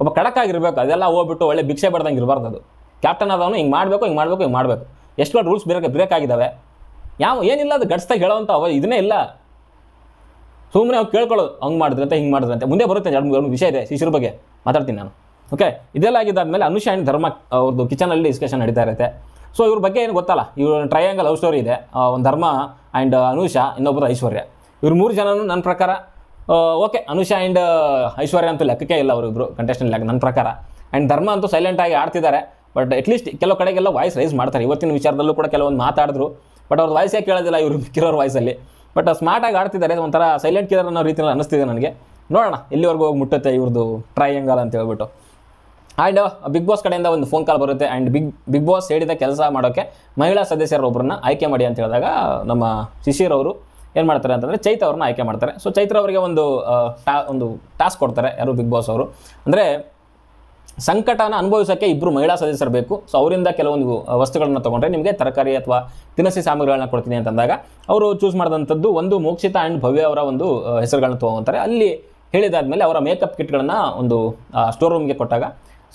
ಒಬ್ಬ ಕಡಕ್ಕಾಗಿರ್ಬೇಕು ಅದೆಲ್ಲ ಹೋಗ್ಬಿಟ್ಟು ಒಳ್ಳೆ ಭಿಕ್ಷೆ ಬಡ್ದಂಗೆ ಇರಬಾರ್ದು ಅದು ಕ್ಯಾಪ್ಟನ್ ಆದವನು ಹಿಂಗೆ ಮಾಡಬೇಕು ಹಿಂಗೆ ಮಾಡಬೇಕು ಹಿಂಗೆ ಮಾಡಬೇಕು ಎಷ್ಟೋ ರೂಲ್ಸ್ ಬೇರೆ ಬ್ರೇಕ್ ಆಗಿದ್ದಾವೆ ಯಾವ ಏನಿಲ್ಲ ಅದು ಗಡ್ಸ್ದಾಗ ಹೇಳೋವಂಥ ಅವ ಇದನ್ನೇ ಇಲ್ಲ ಸುಮ್ಮನೆ ಅವ್ರು ಕೇಳ್ಕೊಳ್ಳೋದು ಹಂಗೆ ಮಾಡಿದ್ರಂತೆ ಹಿಂಗೆ ಅಂತ ಮುಂದೆ ಬರುತ್ತೆ ಎರಡು ಮೂರು ವಿಷಯ ಇದೆ ಶಿಶುರ ಬಗ್ಗೆ ಮಾತಾಡ್ತೀನಿ ನಾನು ಓಕೆ ಇದೆಲ್ಲ ಆಗಿದ್ದಾದಮೇಲೆ ಅನುಷ ಆ್ಯಂಡ್ ಧರ್ಮ ಅವ್ರದ್ದು ಕಿಚನಲ್ಲಿ ಡಿಸ್ಕಷನ್ ನಡೀತಾ ಇರುತ್ತೆ ಸೊ ಇವ್ರ ಬಗ್ಗೆ ಏನು ಗೊತ್ತಲ್ಲ ಇವ್ರ ಟ್ರಯಾಂಗಲ್ ಲವ್ ಸ್ಟೋರಿ ಇದೆ ಒಂದು ಧರ್ಮ ಆ್ಯಂಡ್ ಅನುಷ ಇನ್ನೊಬ್ಬರು ಐಶ್ವರ್ಯ ಇವ್ರು ಮೂರು ಜನನೂ ನನ್ನ ಪ್ರಕಾರ ಓಕೆ ಅನುಷ ಆ್ಯಂಡ್ ಐಶ್ವರ್ಯ ಅಂತೂ ಲೆಕ್ಕಕ್ಕೆ ಇಲ್ಲ ಅವರಿಬ್ಬರು ಕಂಟೆಸ್ಟೆಂಟ್ ಲೆಕ್ಕ ನನ್ನ ಪ್ರಕಾರ ಆ್ಯಂಡ್ ಧರ್ಮ ಅಂತೂ ಸೈಲೆಂಟಾಗಿ ಆಡ್ತಿದ್ದಾರೆ ಬಟ್ ಅಟ್ಲೀಸ್ಟ್ ಕೆಲವು ಕಡೆಗೆಲ್ಲ ವಾಯ್ಸ್ ರೈಸ್ ಮಾಡ್ತಾರೆ ಇವತ್ತಿನ ವಿಚಾರದಲ್ಲೂ ಕೂಡ ಕೆಲವೊಂದು ಮಾತಾಡಿದ್ರು ಬಟ್ ಅವ್ರ ವಾಯ್ಸೇ ಕೇಳೋದಿಲ್ಲ ಇವರು ಕಿರೋರ್ ವಾಯ್ಸಲ್ಲಿ ಬಟ್ ಸ್ಮಾರ್ಟಾಗಿ ಆಡ್ತಿದ್ದಾರೆ ಒಂಥರ ಸೈಲೆಂಟ್ ಕಿಲರ್ ಅನ್ನೋ ರೀತಿಯಲ್ಲಿ ಅನಿಸ್ತಿದೆ ನನಗೆ ನೋಡೋಣ ಎಲ್ಲಿವರೆಗೂ ಹೋಗಿ ಮುಟ್ಟುತ್ತೆ ಇವ್ರದ್ದು ಟ್ರಯಾಂಗಲ್ ಅಂತ ಹೇಳ್ಬಿಟ್ಟು ಆ್ಯಂಡ್ ಬಿಗ್ ಬಾಸ್ ಕಡೆಯಿಂದ ಒಂದು ಫೋನ್ ಕಾಲ್ ಬರುತ್ತೆ ಆ್ಯಂಡ್ ಬಿಗ್ ಬಿಗ್ ಬಾಸ್ ಹೇಳಿದ ಕೆಲಸ ಮಾಡೋಕ್ಕೆ ಮಹಿಳಾ ಸದಸ್ಯರೊಬ್ಬರನ್ನ ಆಯ್ಕೆ ಮಾಡಿ ಅಂತ ಹೇಳಿದಾಗ ನಮ್ಮ ಶಿಶಿರ್ ಅವರು ಏನು ಮಾಡ್ತಾರೆ ಅಂತಂದರೆ ಚೈತ್ರ ಅವ್ರನ್ನ ಆಯ್ಕೆ ಮಾಡ್ತಾರೆ ಸೊ ಚೈತ್ರ ಅವರಿಗೆ ಒಂದು ಟಾ ಒಂದು ಟಾಸ್ಕ್ ಕೊಡ್ತಾರೆ ಯಾರು ಬಿಗ್ ಬಾಸ್ ಅವರು ಅಂದರೆ ಸಂಕಟನ ಅನುಭವಿಸೋಕ್ಕೆ ಇಬ್ಬರು ಮಹಿಳಾ ಸದಸ್ಯರು ಬೇಕು ಸೊ ಅವರಿಂದ ಕೆಲವೊಂದು ವಸ್ತುಗಳನ್ನು ತೊಗೊಂಡ್ರೆ ನಿಮಗೆ ತರಕಾರಿ ಅಥವಾ ದಿನಸಿ ಸಾಮಗ್ರಿಗಳನ್ನ ಕೊಡ್ತೀನಿ ಅಂತಂದಾಗ ಅವರು ಚೂಸ್ ಮಾಡಿದಂಥದ್ದು ಒಂದು ಮೋಕ್ಷಿತ ಆ್ಯಂಡ್ ಭವ್ಯ ಅವರ ಒಂದು ಹೆಸರುಗಳನ್ನ ತೊಗೊಂತಾರೆ ಅಲ್ಲಿ ಹೇಳಿದಾದ್ಮೇಲೆ ಅವರ ಮೇಕಪ್ ಕಿಟ್ಗಳನ್ನು ಒಂದು ಸ್ಟೋರ್ ರೂಮ್ಗೆ ಕೊಟ್ಟಾಗ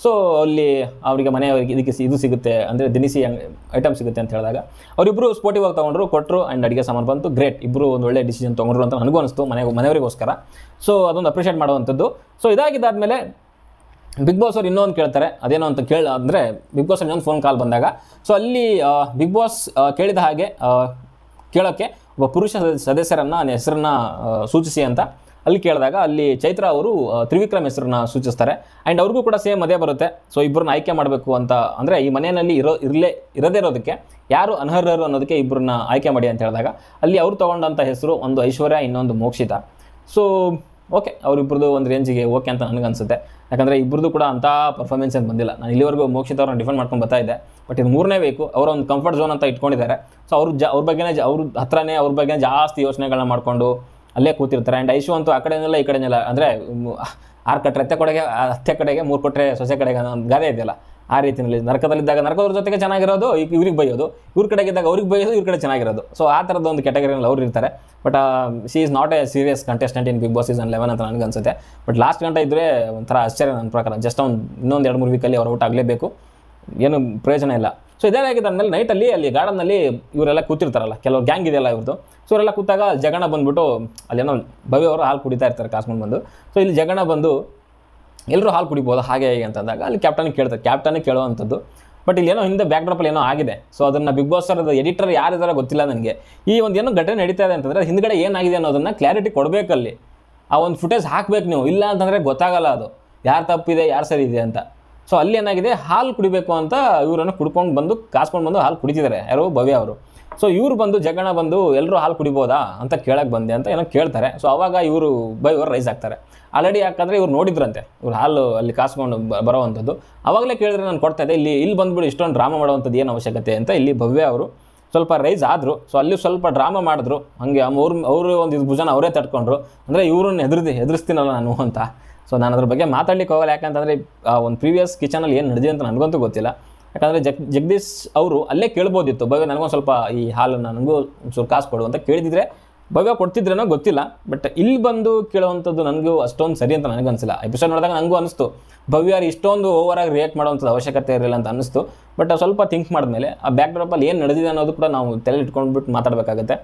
ಸೊ ಅಲ್ಲಿ ಅವರಿಗೆ ಮನೆಯವರಿಗೆ ಇದಕ್ಕೆ ಇದು ಸಿಗುತ್ತೆ ಅಂದರೆ ದಿನಸಿ ಐಟಮ್ ಸಿಗುತ್ತೆ ಅಂತ ಹೇಳಿದಾಗ ಅವರಿಬ್ಬರು ಆಗಿ ತೊಗೊಂಡ್ರು ಕೊಟ್ಟರು ಆ್ಯಂಡ್ ಅಡುಗೆ ಸಾಮಾನು ಬಂತು ಗ್ರೇಟ್ ಇಬ್ಬರು ಒಂದು ಒಳ್ಳೆ ಡಿಸಿಷನ್ ತೊಗೊಂಡ್ರು ಅಂತ ನನಗೂ ಅನಿಸ್ತು ಮನೆ ಮನೆಯವರಿಗೋಸ್ಕರ ಸೊ ಅದೊಂದು ಅಪ್ರಿಷಿಯೇಟ್ ಮಾಡುವಂಥದ್ದು ಸೊ ಇದಾಗಿದ್ದಾದಮೇಲೆ ಬಿಗ್ ಬಾಸ್ ಅವ್ರು ಇನ್ನೊಂದು ಕೇಳ್ತಾರೆ ಅದೇನೋ ಅಂತ ಕೇಳ ಅಂದರೆ ಬಿಗ್ ಬಾಸ್ ಇನ್ನೊಂದು ಫೋನ್ ಕಾಲ್ ಬಂದಾಗ ಸೊ ಅಲ್ಲಿ ಬಿಗ್ ಬಾಸ್ ಕೇಳಿದ ಹಾಗೆ ಕೇಳೋಕ್ಕೆ ಒಬ್ಬ ಪುರುಷ ಸದಸ್ಯರನ್ನು ನನ್ನ ಹೆಸರನ್ನ ಸೂಚಿಸಿ ಅಂತ ಅಲ್ಲಿ ಕೇಳಿದಾಗ ಅಲ್ಲಿ ಚೈತ್ರ ಅವರು ತ್ರಿವಿಕ್ರಮ್ ಹೆಸರನ್ನ ಸೂಚಿಸ್ತಾರೆ ಆ್ಯಂಡ್ ಅವ್ರಿಗೂ ಕೂಡ ಸೇಮ್ ಅದೇ ಬರುತ್ತೆ ಸೊ ಇಬ್ಬರನ್ನ ಆಯ್ಕೆ ಮಾಡಬೇಕು ಅಂತ ಅಂದರೆ ಈ ಮನೆಯಲ್ಲಿ ಇರೋ ಇರಲೇ ಇರದೇ ಇರೋದಕ್ಕೆ ಯಾರು ಅನರ್ಹರು ಅನ್ನೋದಕ್ಕೆ ಇಬ್ಬರನ್ನ ಆಯ್ಕೆ ಮಾಡಿ ಅಂತ ಹೇಳಿದಾಗ ಅಲ್ಲಿ ಅವರು ತೊಗೊಂಡಂಥ ಹೆಸರು ಒಂದು ಐಶ್ವರ್ಯ ಇನ್ನೊಂದು ಮೋಕ್ಷಿತ ಸೊ ಓಕೆ ಅವರಿಬ್ಬರದು ಒಂದು ರೇಂಜಿಗೆ ಓಕೆ ಅಂತ ನನಗನ್ಸುತ್ತೆ ಯಾಕಂದರೆ ಇಬ್ಬರದ್ದು ಕೂಡ ಅಂಥ ಪರ್ಫಾರ್ಮೆನ್ಸ್ ಅಂತ ಬಂದಿಲ್ಲ ನಾನು ಇಲ್ಲಿವರೆಗೂ ಮೋಕ್ಷಿತ ಅವ್ರನ್ನ ಡಿಫೆಂಡ್ ಮಾಡ್ಕೊಂಡು ಬರ್ತಾ ಇದ್ದೆ ಬಟ್ ಇದು ಮೂರನೇ ಬೇಕು ಅವರ ಒಂದು ಕಂಫರ್ಟ್ ಝೋನ್ ಅಂತ ಇಟ್ಕೊಂಡಿದ್ದಾರೆ ಸೊ ಅವ್ರ ಜ ಅವ್ರ ಬಗ್ಗೆ ಅವ್ರ ಹತ್ರನೇ ಅವ್ರ ಬಗ್ಗೆ ಜಾಸ್ತಿ ಯೋಚನೆಗಳನ್ನ ಮಾಡಿಕೊಂಡು ಅಲ್ಲೇ ಕೂತಿರ್ತಾರೆ ಆ್ಯಂಡ್ ಐಶು ಅಂತೂ ಆ ಕಡೆನೆಲ್ಲ ಈ ಕಡೆನೆಲ್ಲ ಅಂದರೆ ಆರು ಕಟ್ಟರೆ ಅತ್ತೆ ಕಡೆಗೆ ಅತ್ತೆ ಕಡೆಗೆ ಮೂರು ಕೊಟ್ಟರೆ ಸೊಸೆ ಕಡೆಗೆ ಅನ್ನೋ ಒಂದು ಗಾದೆ ಇದೆಯಲ್ಲ ಆ ರೀತಿಯಲ್ಲಿ ನರಕದಲ್ಲಿದ್ದಾಗ ನರಕದವ್ರ ಜೊತೆಗೆ ಚೆನ್ನಾಗಿರೋದು ಇವ್ರಿಗೆ ಬೈಯೋದು ಇವ್ರ ಇದ್ದಾಗ ಅವ್ರಿಗೆ ಬೈಯೋದು ಇವ್ರ ಕಡೆ ಚೆನ್ನಾಗಿರೋದು ಸೊ ಆ ಥರದ ಒಂದು ಕ್ಯಾಟಗರಿನಲ್ಲಿ ಅವ್ರು ಇರ್ತಾರೆ but she is not a serious contestant in Bigg Boss season eleven ಅಂತ ನನಗೆ ಅನಿಸುತ್ತೆ ಬಟ್ ಲಾಸ್ಟ್ ಗಂಟೆ ಇದ್ದರೆ ಒಂಥರ ಆಶ್ಚರ್ಯ ನನ್ನ ಪ್ರಕಾರ ಜಸ್ಟ್ ಒಂದು ಇನ್ನೊಂದು ಎರಡು ಮೂರು ವೀಕಲ್ಲಿ ಅವ್ರು ಔಟ್ ಆಗಲೇಬೇಕು ಏನು ಪ್ರಯೋಜನ ಇಲ್ಲ ಸೊ ಇದೇನಾಗಿದೆ ಅಂದಮೇಲೆ ನೈಟಲ್ಲಿ ಅಲ್ಲಿ ಗಾರ್ಡನ್ನಲ್ಲಿ ಇವರೆಲ್ಲ ಕೂತಿರ್ತಾರಲ್ಲ ಕೆಲವು ಗ್ಯಾಂಗ್ ಇದೆಯಲ್ಲ ಇವ್ರದ್ದು ಸೊ ಇವರೆಲ್ಲ ಕೂತಾಗ ಜಗಣ ಬಂದುಬಿಟ್ಟು ಅಲ್ಲೇನೋ ಭವ್ಯ ಅವರು ಹಾಲು ಕುಡಿತಾ ಇರ್ತಾರೆ ಕಾಸ್ಕೊಂಡು ಬಂದು ಸೊ ಇಲ್ಲಿ ಜಗಣ ಬಂದು ಎಲ್ಲರೂ ಹಾಲು ಕುಡಿಬೋದು ಹಾಗೆ ಹೇಗೆ ಅಂತಂದಾಗ ಅಲ್ಲಿ ಕ್ಯಾಪ್ಟನ್ ಕೇಳ್ತಾರೆ ಕ್ಯಾಪ್ಟನ್ ಕೇಳುವಂಥದ್ದು ಬಟ್ ಇಲ್ಲಿ ಏನೋ ಹಿಂದೆ ಬ್ಯಾಕ್ ಏನೋ ಆಗಿದೆ ಸೊ ಅದನ್ನು ಬಿಗ್ ಬಾಸ್ ಅವರದ ಎಡಿಟರ್ ಯಾರಿದ್ದಾರೆ ಗೊತ್ತಿಲ್ಲ ನನಗೆ ಈ ಒಂದು ಏನೋ ಘಟನೆ ನಡೀತಾ ಇದೆ ಅಂತಂದರೆ ಹಿಂದ್ಗಡೆ ಏನಾಗಿದೆ ಅನ್ನೋದನ್ನು ಕ್ಲಾರಿಟಿ ಕೊಡಬೇಕಲ್ಲಿ ಆ ಒಂದು ಫುಟೇಜ್ ಹಾಕಬೇಕು ನೀವು ಇಲ್ಲ ಅಂತಂದರೆ ಗೊತ್ತಾಗಲ್ಲ ಅದು ಯಾರು ತಪ್ಪಿದೆ ಯಾರು ಸರಿ ಇದೆ ಅಂತ ಸೊ ಅಲ್ಲಿ ಏನಾಗಿದೆ ಹಾಲು ಕುಡಿಬೇಕು ಅಂತ ಇವರನ್ನು ಕುಡ್ಕೊಂಡು ಬಂದು ಕಾಸ್ಕೊಂಡು ಬಂದು ಹಾಲು ಕುಡಿತಿದ್ದಾರೆ ಯಾರು ಭವ್ಯ ಅವರು ಸೊ ಇವರು ಬಂದು ಜಗಣ ಬಂದು ಎಲ್ಲರೂ ಹಾಲು ಕುಡಿಬೋದಾ ಅಂತ ಕೇಳಕ್ಕೆ ಬಂದೆ ಅಂತ ಏನೋ ಕೇಳ್ತಾರೆ ಸೊ ಅವಾಗ ಇವರು ಬೈ ಇವರು ರೈಸ್ ಆಗ್ತಾರೆ ಆಲ್ರೆಡಿ ಯಾಕಂದರೆ ಇವ್ರು ನೋಡಿದ್ರಂತೆ ಇವ್ರು ಹಾಲು ಅಲ್ಲಿ ಕಾಸ್ಕೊಂಡು ಬರೋವಂಥದ್ದು ಅವಾಗಲೇ ಕೇಳಿದ್ರೆ ನಾನು ಕೊಡ್ತಾ ಇದ್ದೆ ಇಲ್ಲಿ ಇಲ್ಲಿ ಬಂದ್ಬಿಟ್ಟು ಇಷ್ಟೊಂದು ಡ್ರಾಮಾ ಮಾಡುವಂಥದ್ದು ಏನು ಅವಶ್ಯಕತೆ ಅಂತ ಇಲ್ಲಿ ಭವ್ಯ ಅವರು ಸ್ವಲ್ಪ ರೈಸ್ ಆದರು ಸೊ ಅಲ್ಲಿ ಸ್ವಲ್ಪ ಡ್ರಾಮಾ ಮಾಡಿದ್ರು ಹಾಗೆ ಅವ್ರ ಅವರು ಒಂದು ಇದು ಭುಜನ ಅವರೇ ತಡ್ಕೊಂಡ್ರು ಅಂದರೆ ಇವ್ರನ್ನ ಹೆದರ್ದು ಹೆದರಿಸ್ತೀನಲ್ಲ ನಾನು ಅಂತ ಸೊ ನಾನು ಅದ್ರ ಬಗ್ಗೆ ಮಾತಾಡ್ಲಿಕ್ಕೆ ಹೋಗಲ್ಲ ಯಾಕಂತಂದರೆ ಒಂದು ಪ್ರೀವಿಯಸ್ ಕಿಚನಲ್ಲಿ ಏನು ನಡೆದಿದೆ ಅಂತ ನನಗಂತೂ ಗೊತ್ತಿಲ್ಲ ಯಾಕಂದರೆ ಜಗ್ ಜಗದೀಶ್ ಅವರು ಅಲ್ಲೇ ಕೇಳ್ಬೋದಿತ್ತು ಭವ್ಯ ನನಗೊಂದು ಸ್ವಲ್ಪ ಈ ಹಾಲನ್ನು ನನಗೂ ಒಂಚೂರು ಕಾಸು ಕೊಡು ಅಂತ ಕೇಳಿದಿದ್ರೆ ಭವ್ಯ ಕೊಡ್ತಿದ್ರೇನೋ ಗೊತ್ತಿಲ್ಲ ಬಟ್ ಇಲ್ಲಿ ಬಂದು ಕೇಳುವಂಥದ್ದು ನನಗೂ ಅಷ್ಟೊಂದು ಸರಿ ಅಂತ ನನಗೆ ಅನಿಸಿಲ್ಲ ಎಪಿಸೋಡ್ ನೋಡಿದಾಗ ನನಗೂ ಅನಿಸ್ತು ಭವ್ಯಾರು ಇಷ್ಟೊಂದು ಓವರಾಗಿ ರಿಯಾಕ್ಟ್ ಮಾಡುವಂಥದ್ದು ಅವಶ್ಯಕತೆ ಇರಲಿಲ್ಲ ಅಂತ ಅನಿಸ್ತು ಬಟ್ ಸ್ವಲ್ಪ ಥಿಂಕ್ ಮಾಡಿದ್ಮೇಲೆ ಆ ಬ್ಯಾಕ್ ಡ್ರಾಪಲ್ಲಿ ಏನು ನಡೆದಿದೆ ಅನ್ನೋದು ಕೂಡ ನಾವು ತಲೆ ಇಟ್ಕೊಂಡ್ಬಿಟ್ಟು ಮಾತಾಡಬೇಕಾಗುತ್ತೆ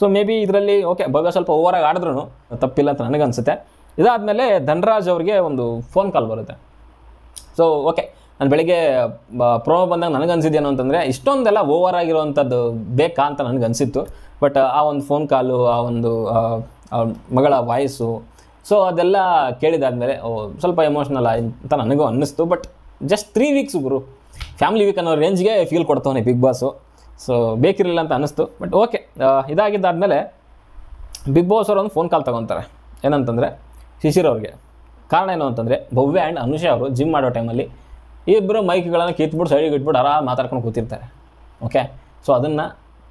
ಸೊ ಮೇ ಬಿ ಇದರಲ್ಲಿ ಓಕೆ ಭವ್ಯ ಸ್ವಲ್ಪ ಓವರಾಗಿ ಆಡಿದ್ರೂ ತಪ್ಪಿಲ್ಲ ಅಂತ ನನಗನ್ಸುತ್ತೆ ಇದಾದಮೇಲೆ ಧನರಾಜ್ ಅವ್ರಿಗೆ ಒಂದು ಫೋನ್ ಕಾಲ್ ಬರುತ್ತೆ ಸೊ ಓಕೆ ನಾನು ಬೆಳಿಗ್ಗೆ ಪ್ರೋಮೋ ಬಂದಾಗ ನನಗನ್ಸಿದ್ದೇನು ಅಂತಂದರೆ ಇಷ್ಟೊಂದೆಲ್ಲ ಓವರ್ ಆಗಿರುವಂಥದ್ದು ಬೇಕಾ ಅಂತ ನನಗನ್ಸಿತ್ತು ಬಟ್ ಆ ಒಂದು ಫೋನ್ ಕಾಲು ಆ ಒಂದು ಮಗಳ ವಾಯ್ಸು ಸೊ ಅದೆಲ್ಲ ಕೇಳಿದಾದ್ಮೇಲೆ ಸ್ವಲ್ಪ ಎಮೋಷ್ನಲ್ ಅಂತ ನನಗೂ ಅನ್ನಿಸ್ತು ಬಟ್ ಜಸ್ಟ್ ತ್ರೀ ವೀಕ್ಸ್ ಗುರು ಫ್ಯಾಮಿಲಿ ವೀಕ್ ಅನ್ನೋ ರೇಂಜ್ಗೆ ಫೀಲ್ ಕೊಡ್ತವನೆ ಬಿಗ್ ಬಾಸು ಸೊ ಬೇಕಿರಲಿಲ್ಲ ಅಂತ ಅನ್ನಿಸ್ತು ಬಟ್ ಓಕೆ ಇದಾಗಿದ್ದಾದಮೇಲೆ ಬಿಗ್ ಬಾಸ್ ಅವರು ಒಂದು ಫೋನ್ ಕಾಲ್ ತೊಗೊತಾರೆ ಏನಂತಂದರೆ ಶಿಶಿರ್ ಕಾರಣ ಏನು ಅಂತಂದರೆ ಭವ್ಯ ಆ್ಯಂಡ್ ಅನುಷಾ ಅವರು ಜಿಮ್ ಮಾಡೋ ಟೈಮಲ್ಲಿ ಇಬ್ಬರು ಮೈಕ್ಗಳನ್ನು ಕಿತ್ಬಿಟ್ಟು ಸೈಡಿಗೆ ಇಟ್ಬಿಟ್ಟು ಆರಾಮ್ ಮಾತಾಡ್ಕೊಂಡು ಕೂತಿರ್ತಾರೆ ಓಕೆ ಸೊ ಅದನ್ನು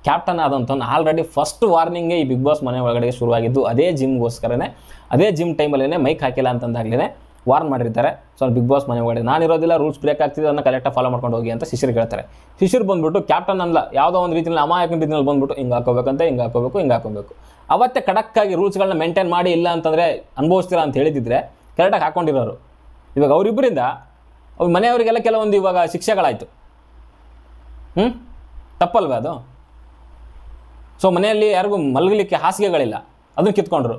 ಕ್ಯಾಪ್ಟನ್ ಆದಂಥವ್ನು ಆಲ್ರೆಡಿ ಫಸ್ಟ್ ವಾರ್ನಿಂಗೇ ಈ ಬಿಗ್ ಬಾಸ್ ಮನೆ ಒಳಗಡೆ ಶುರುವಾಗಿದ್ದು ಅದೇ ಜಿಮ್ಗೋಸ್ಕರನೇ ಅದೇ ಜಿಮ್ ಟೈಮಲ್ಲೇ ಮೈಕ್ ಹಾಕಿಲ್ಲ ಅಂತಂದಾಗಲೇ ವಾರ್ನ್ ಮಾಡಿರ್ತಾರೆ ಸೊ ಬಿಗ್ ಬಾಸ್ ಮನೆ ಒಳಗಡೆ ನಾನಿರೋದಿಲ್ಲ ರೂಲ್ಸ್ ಬ್ರೇಕ್ ಆಗ್ತಿದೆ ಅದನ್ನು ಕರೆಕ್ಟಾಗಿ ಫಾಲೋ ಮಾಡ್ಕೊಂಡು ಹೋಗಿ ಅಂತ ಶಿಶಿರ್ ಕೇಳ್ತಾರೆ ಶಿಶಿರು ಬಂದುಬಿಟ್ಟು ಕ್ಯಾಪ್ಟನ್ ಅಲ್ಲ ಯಾವುದೋ ಒಂದು ರೀತಿಯಲ್ಲಿ ಅಮಾಯಕ ರೀತಿಯಲ್ಲಿ ಬಂದುಬಿಟ್ಟು ಹಿಂಗೆ ಹಾಕೋಬೇಕಂತ ಹಿಂಗೆ ಹಾಕೋಬೇಕು ಹಿಂಗೆ ಹಾಕೋಬೇಕು ಅವತ್ತೇ ಕಡಕ್ಕಾಗಿ ರೂಲ್ಸ್ಗಳನ್ನ ಮೇಂಟೈನ್ ಮಾಡಿ ಇಲ್ಲ ಅಂತಂದರೆ ಅನುಭವಿಸ್ತೀರಾ ಅಂತ ಹೇಳಿದಿದ್ರೆ ಕರೆಕ್ಟಾಗಿ ಹಾಕ್ಕೊಂಡಿರೋರು ಇವಾಗ ಅವರಿಬ್ಬರಿಂದ ಅವ್ರ ಮನೆಯವರಿಗೆಲ್ಲ ಕೆಲವೊಂದು ಇವಾಗ ಶಿಕ್ಷೆಗಳಾಯಿತು ಹ್ಞೂ ತಪ್ಪಲ್ವೇ ಅದು ಸೊ ಮನೆಯಲ್ಲಿ ಯಾರಿಗೂ ಮಲಗಲಿಕ್ಕೆ ಹಾಸಿಗೆಗಳಿಲ್ಲ ಅದನ್ನು ಕಿತ್ಕೊಂಡ್ರು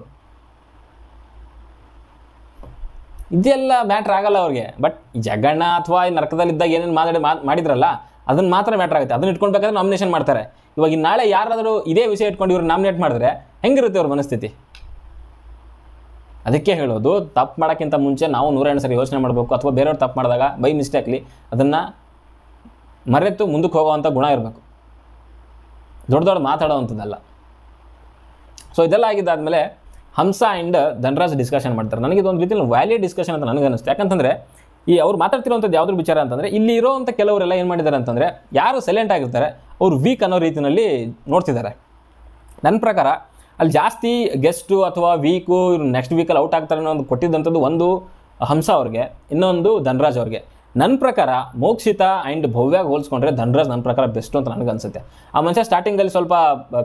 ಇದೆಲ್ಲ ಮ್ಯಾಟ್ರ್ ಆಗಲ್ಲ ಅವ್ರಿಗೆ ಬಟ್ ಜಗಣ್ಣ ಅಥವಾ ಈ ನರಕದಲ್ಲಿದ್ದಾಗ ಏನೇನು ಮಾತಾಡಿ ಮಾಡಿದ್ರಲ್ಲ ಅದನ್ನು ಮಾತ್ರ ಮ್ಯಾಟ್ರ್ ಆಗುತ್ತೆ ಅದನ್ನ ಇಟ್ಕೊಳ್ಬೇಕಾದ್ರೆ ನಾಮಿನೇಷನ್ ಮಾಡ್ತಾರೆ ಇವಾಗ ನಾಳೆ ಯಾರಾದರೂ ಇದೇ ವಿಷಯ ಇಟ್ಕೊಂಡು ಇವ್ರು ನಾಮಿನೇಟ್ ಮಾಡಿದ್ರೆ ಹೆಂಗಿರುತ್ತೆ ಅವ್ರ ಮನಸ್ಥಿತಿ ಅದಕ್ಕೆ ಹೇಳೋದು ತಪ್ಪು ಮಾಡೋಕ್ಕಿಂತ ಮುಂಚೆ ನಾವು ನೂರೆರಡು ಸರಿ ಯೋಚನೆ ಮಾಡಬೇಕು ಅಥವಾ ಬೇರೆಯವ್ರು ತಪ್ಪು ಮಾಡಿದಾಗ ಬೈ ಮಿಸ್ಟೇಕ್ಲಿ ಅದನ್ನು ಮರೆತು ಮುಂದಕ್ಕೆ ಹೋಗೋವಂಥ ಗುಣ ಇರಬೇಕು ದೊಡ್ಡ ದೊಡ್ಡ ಮಾತಾಡೋವಂಥದ್ದಲ್ಲ ಸೊ ಇದೆಲ್ಲ ಆಗಿದ್ದಾದಮೇಲೆ ಹಂಸ ಆ್ಯಂಡ್ ಧನರಾಜ್ ಡಿಸ್ಕಷನ್ ಮಾಡ್ತಾರೆ ನನಗೆ ಇದೊಂದು ರೀತಿಯಲ್ಲಿ ವ್ಯಾಲಿಡ್ ಡಿಸ್ಕಷನ್ ಅಂತ ನನಗೆ ಅನಿಸ್ತು ಯಾಕಂತಂದರೆ ಈ ಅವ್ರು ಮಾತಾಡ್ತಿರೋವಂಥದ್ದು ಯಾವುದ್ರ ವಿಚಾರ ಅಂತಂದರೆ ಇಲ್ಲಿ ಇರೋವಂಥ ಕೆಲವರೆಲ್ಲ ಏನು ಮಾಡಿದ್ದಾರೆ ಅಂತಂದರೆ ಯಾರು ಸೈಲೆಂಟ್ ಆಗಿರ್ತಾರೆ ಅವರು ವೀಕ್ ಅನ್ನೋ ರೀತಿಯಲ್ಲಿ ನೋಡ್ತಿದ್ದಾರೆ ನನ್ನ ಪ್ರಕಾರ ಅಲ್ಲಿ ಜಾಸ್ತಿ ಗೆಸ್ಟು ಅಥವಾ ವೀಕು ನೆಕ್ಸ್ಟ್ ವೀಕಲ್ಲಿ ಔಟ್ ಆಗ್ತಾರೆ ಅನ್ನೋ ಒಂದು ಕೊಟ್ಟಿದ್ದಂಥದ್ದು ಒಂದು ಹಂಸ ಅವ್ರಿಗೆ ಇನ್ನೊಂದು ಧನ್ರಾಜ್ ಅವ್ರಿಗೆ ನನ್ನ ಪ್ರಕಾರ ಮೋಕ್ಷಿತ ಆ್ಯಂಡ್ ಭವ್ಯಾಗಿ ಹೋಲಿಸ್ಕೊಂಡ್ರೆ ಧನ್ರಾಜ್ ನನ್ನ ಪ್ರಕಾರ ಬೆಸ್ಟು ಅಂತ ನನಗೆ ನನಗನ್ಸುತ್ತೆ ಆ ಮನುಷ್ಯ ಸ್ಟಾರ್ಟಿಂಗಲ್ಲಿ ಸ್ವಲ್ಪ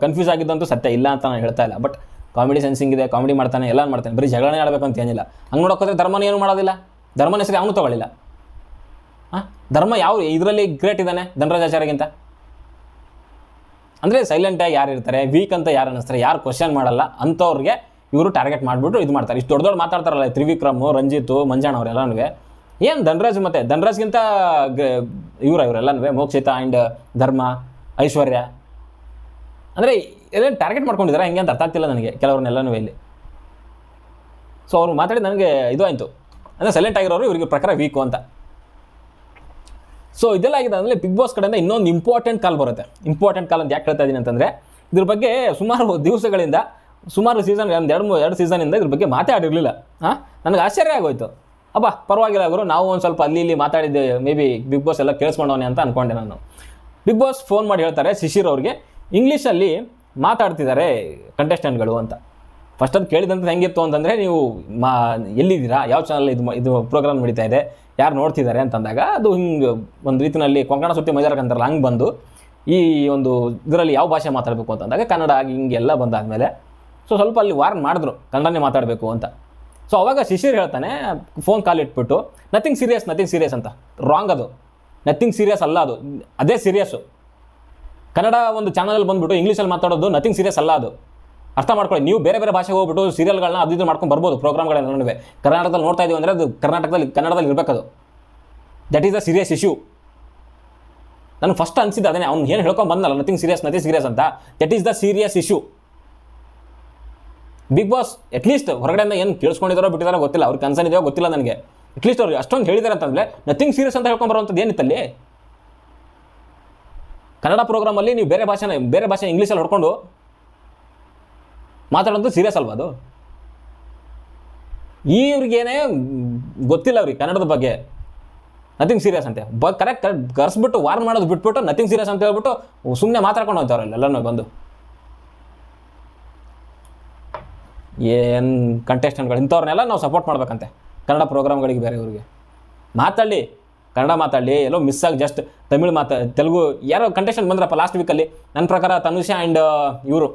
ಕನ್ಫ್ಯೂಸ್ ಆಗಿದ್ದಂತೂ ಸತ್ಯ ಇಲ್ಲ ಅಂತ ನಾನು ಹೇಳ್ತಾ ಇಲ್ಲ ಬಟ್ ಕಾಮಿಡಿ ಸೆನ್ಸಿಂಗ್ ಇದೆ ಕಾಮಿಡಿ ಮಾಡ್ತಾನೆ ಎಲ್ಲ ಮಾಡ್ತಾನೆ ಬರೀ ಜಗಳನೇ ಆಡಬೇಕು ಅಂತ ಏನಿಲ್ಲ ಹಂಗೆ ನೋಡೋಕ್ಕೋದ್ರೆ ಧರ್ಮನ ಏನು ಮಾಡೋದಿಲ್ಲ ಧರ್ಮನ ಹೆಸರು ಅವನು ತಗೊಳ್ಳಿಲ್ಲ ಹಾಂ ಧರ್ಮ ಯಾವ ಇದರಲ್ಲಿ ಗ್ರೇಟ್ ಇದ್ದಾನೆ ಧನ್ರಾಜ್ ಆಚಾರ್ಯಗಿಂತ ಅಂದರೆ ಸೈಲೆಂಟಾಗಿ ಯಾರು ಇರ್ತಾರೆ ವೀಕ್ ಅಂತ ಯಾರು ಅನ್ನಿಸ್ತಾರೆ ಯಾರು ಕ್ವಶನ್ ಮಾಡಲ್ಲ ಅಂಥವ್ರಿಗೆ ಇವರು ಟಾರ್ಗೆಟ್ ಮಾಡಿಬಿಟ್ಟು ಇದು ಮಾಡ್ತಾರೆ ಇಷ್ಟು ದೊಡ್ಡ ದೊಡ್ಡ ಮಾತಾಡ್ತಾರಲ್ಲ ತ್ರಿವಿಕ್ರಮು ರಂಜಿತು ಮಂಜಾಣ್ ಅವರೆಲ್ಲನೂ ಏನು ಧನ್ರಾಜ್ ಮತ್ತು ಧನ್ರಾಜ್ಗಿಂತ ಇವ್ರ ಇವರೆಲ್ಲನೂ ಮೋಕ್ಷಿತ ಆ್ಯಂಡ್ ಧರ್ಮ ಐಶ್ವರ್ಯ ಅಂದರೆ ಎಲ್ಲ ಟಾರ್ಗೆಟ್ ಮಾಡ್ಕೊಂಡಿದ್ದಾರೆ ಹೆಂಗೆ ಅಂತ ಅರ್ಥ ಆಗ್ತಿಲ್ಲ ನನಗೆ ಕೆಲವ್ರನ್ನೆಲ್ಲನೂ ಇಲ್ಲಿ ಸೊ ಅವ್ರು ಮಾತಾಡಿ ನನಗೆ ಇದು ಆಯಿತು ಅಂದರೆ ಸೈಲೆಂಟ್ ಆಗಿರೋರು ಇವರಿಗೆ ಪ್ರಕಾರ ವೀಕು ಅಂತ ಸೊ ಇದೆಲ್ಲ ಆಗಿದೆ ಅಂದರೆ ಬಿಗ್ ಬಾಸ್ ಕಡೆಯಿಂದ ಇನ್ನೊಂದು ಇಂಪಾರ್ಟೆಂಟ್ ಕಾಲ್ ಬರುತ್ತೆ ಇಂಪಾರ್ಟೆಂಟ್ ಕಾಲ್ ಅಂತ ಯಾಕೆ ಹೇಳ್ತಾ ಇದ್ದೀನಿ ಅಂತಂದರೆ ಇದ್ರ ಬಗ್ಗೆ ಸುಮಾರು ದಿವಸಗಳಿಂದ ಸುಮಾರು ಸೀಸನ್ ಒಂದು ಎರಡು ಮೂರು ಎರಡು ಸೀಸನಿಂದ ಇದ್ರ ಬಗ್ಗೆ ಮಾತಾಡಿರಲಿಲ್ಲ ಹಾಂ ನನಗೆ ಆಶ್ಚರ್ಯ ಆಗೋಯ್ತು ಅಬ್ಬಾ ಪರವಾಗಿಲ್ಲ ಗುರು ನಾವು ಒಂದು ಸ್ವಲ್ಪ ಅಲ್ಲಿ ಇಲ್ಲಿ ಮಾತಾಡಿದ್ದೆ ಮೇ ಬಿ ಬಿಗ್ ಬಾಸ್ ಎಲ್ಲ ಕೇಳಿಸ್ಕೊಂಡವನೆ ಅಂತ ಅಂದ್ಕೊಂಡೆ ನಾನು ಬಿಗ್ ಬಾಸ್ ಫೋನ್ ಮಾಡಿ ಹೇಳ್ತಾರೆ ಶಿಶಿರ್ ಇಂಗ್ಲೀಷಲ್ಲಿ ಮಾತಾಡ್ತಿದ್ದಾರೆ ಕಂಟೆಸ್ಟೆಂಟ್ಗಳು ಅಂತ ಫಸ್ಟ್ ಅದು ಕೇಳಿದಂತ ಹೆಂಗಿತ್ತು ಅಂತಂದರೆ ನೀವು ಮಾ ಎಲ್ಲಿದ್ದೀರಾ ಯಾವ ಚಾನಲ್ ಇದು ಇದು ಪ್ರೋಗ್ರಾಮ್ ನಡೀತಾ ಇದೆ ಯಾರು ನೋಡ್ತಿದ್ದಾರೆ ಅಂತಂದಾಗ ಅದು ಹಿಂಗೆ ಒಂದು ರೀತಿಯಲ್ಲಿ ಕೊಂಕಣ ಸುತ್ತಿ ಮೈದಾರಕ್ಕೆ ಅಂತಾರಲ್ಲ ಹಂಗೆ ಬಂದು ಈ ಒಂದು ಇದರಲ್ಲಿ ಯಾವ ಭಾಷೆ ಮಾತಾಡಬೇಕು ಅಂತಂದಾಗ ಕನ್ನಡ ಆಗಿ ಹಿಂಗೆಲ್ಲ ಬಂದಾದಮೇಲೆ ಸೊ ಸ್ವಲ್ಪ ಅಲ್ಲಿ ವಾರ್ನ್ ಮಾಡಿದ್ರು ಕನ್ನಡನೇ ಮಾತಾಡಬೇಕು ಅಂತ ಸೊ ಅವಾಗ ಶಿಶಿರ್ ಹೇಳ್ತಾನೆ ಫೋನ್ ಕಾಲ್ ಇಟ್ಬಿಟ್ಟು ನಥಿಂಗ್ ಸೀರಿಯಸ್ ನಥಿಂಗ್ ಸೀರಿಯಸ್ ಅಂತ ರಾಂಗ್ ಅದು ನಥಿಂಗ್ ಸೀರಿಯಸ್ ಅಲ್ಲ ಅದು ಅದೇ ಸೀರಿಯಸ್ಸು ಕನ್ನಡ ಒಂದು ಚಾನಲಲ್ಲಿ ಬಂದುಬಿಟ್ಟು ಇಂಗ್ಲೀಷಲ್ಲಿ ಮಾತಾಡೋದು ನಥಿಂಗ್ ಸೀರಿಯಸ್ ಅಲ್ಲ ಅದು ಅರ್ಥ ಮಾಡ್ಕೊಳ್ಳಿ ನೀವು ಬೇರೆ ಬೇರೆ ಭಾಷೆಗೆ ಹೋಗ್ಬಿಟ್ಟು ಸೀರಿಯಲ್ಗಳನ್ನ ಅದು ಇದು ಮಾಡ್ಕೊಂಡು ಬರ್ಬೋದು ಪ್ರೋಗ್ರಾಮ್ಗಳನ್ನ ನಡುವೆ ಕರ್ನಾಟಕದಲ್ಲಿ ನೋಡ್ತಾ ಇದೀವಿ ಅಂದರೆ ಅದು ಕರ್ನಾಟಕದಲ್ಲಿ ಕನ್ನಡದಲ್ಲಿ ಇರಬೇಕದು that is a serious issue ನನಗೆ ಫಸ್ಟ್ ಅನಿಸಿದ್ದೆ ಅದನ್ನೇ ಅವ್ನು ಏನು ಹೇಳ್ಕೊಂಡು ಬಂದಲ್ಲ ನಥಿಂಗ್ ಸೀರಿಯಸ್ ನಥಿಂಗ್ ಸೀರಿಯಸ್ ಅಂತ that is the serious issue Bigg Boss at least ಹೊರಗಡೆಯಿಂದ ಏನು ಕೇಳಿಸ್ಕೊಂಡಿದ್ದಾರೋ ಬಿಟ್ಟಿದಾರೋ ಗೊತ್ತಿಲ್ಲ ಅವ್ರಿಗೆ ಕನ್ಸರ್ನ್ ಇದೆಯೋ ಗೊತ್ತಿಲ್ಲ ನನಗೆ ಅಟ್ಲೀಸ್ಟ್ ಅವ್ರಿಗೆ ಅಷ್ಟೊಂದು ಹೇಳಿದ್ದಾರೆ ಅಂತಂದರೆ ನಥಿಂಗ್ ಸೀರಿಯಸ್ ಅಂತ ಹೇಳ್ಕೊಂಡು ಬರುವಂಥದ್ದು ಏನಿತ್ತಲ್ಲಿ ಕನ್ನಡ ಪ್ರೋಗ್ರಾಮಲ್ಲಿ ನೀವು ಬೇರೆ ಭಾಷೆನ ಬೇರೆ ಭಾಷೆ ಇಂಗ್ಲೀಷಲ್ಲಿ ಹೊಡ್ಕೊಂಡು ಮಾತಾಡೋದು ಸೀರಿಯಸ್ ಅಲ್ವಾ ಅದು ಇವ್ರಿಗೇನೇ ಗೊತ್ತಿಲ್ಲ ಅವ್ರಿಗೆ ಕನ್ನಡದ ಬಗ್ಗೆ ನಥಿಂಗ್ ಸೀರಿಯಸ್ ಅಂತೆ ಬ ಕರೆಕ್ಟ್ ಕರೆಕ್ಟ್ ವಾರ್ಮ್ ವಾರ್ನ್ ಮಾಡೋದು ಬಿಟ್ಬಿಟ್ಟು ನಥಿಂಗ್ ಸೀರಿಯಸ್ ಅಂತ ಹೇಳ್ಬಿಟ್ಟು ಸುಮ್ಮನೆ ಮಾತಾಡ್ಕೊಂಡು ಹೋಗ್ತಾರೆ ಎಲ್ಲನೂ ಬಂದು ಏನು ಕಂಟೆಸ್ಟೆಂಟ್ಗಳು ಇಂಥವ್ರನ್ನೆಲ್ಲ ನಾವು ಸಪೋರ್ಟ್ ಮಾಡ್ಬೇಕಂತೆ ಕನ್ನಡ ಪ್ರೋಗ್ರಾಮ್ಗಳಿಗೆ ಬೇರೆ ಇವ್ರಿಗೆ ಮಾತಾಡಲಿ ಕನ್ನಡ ಮಾತಾಡಲಿ ಎಲ್ಲೋ ಮಿಸ್ ಆಗಿ ಜಸ್ಟ್ ತಮಿಳು ಮಾತಾ ತೆಲುಗು ಯಾರೋ ಕಂಟೆಸ್ಟೆಂಟ್ ಬಂದ್ರಪ್ಪ ಲಾಸ್ಟ್ ವೀಕಲ್ಲಿ ನನ್ನ ಪ್ರಕಾರ ತನುಷ ಆ್ಯಂಡ್ ಇವರು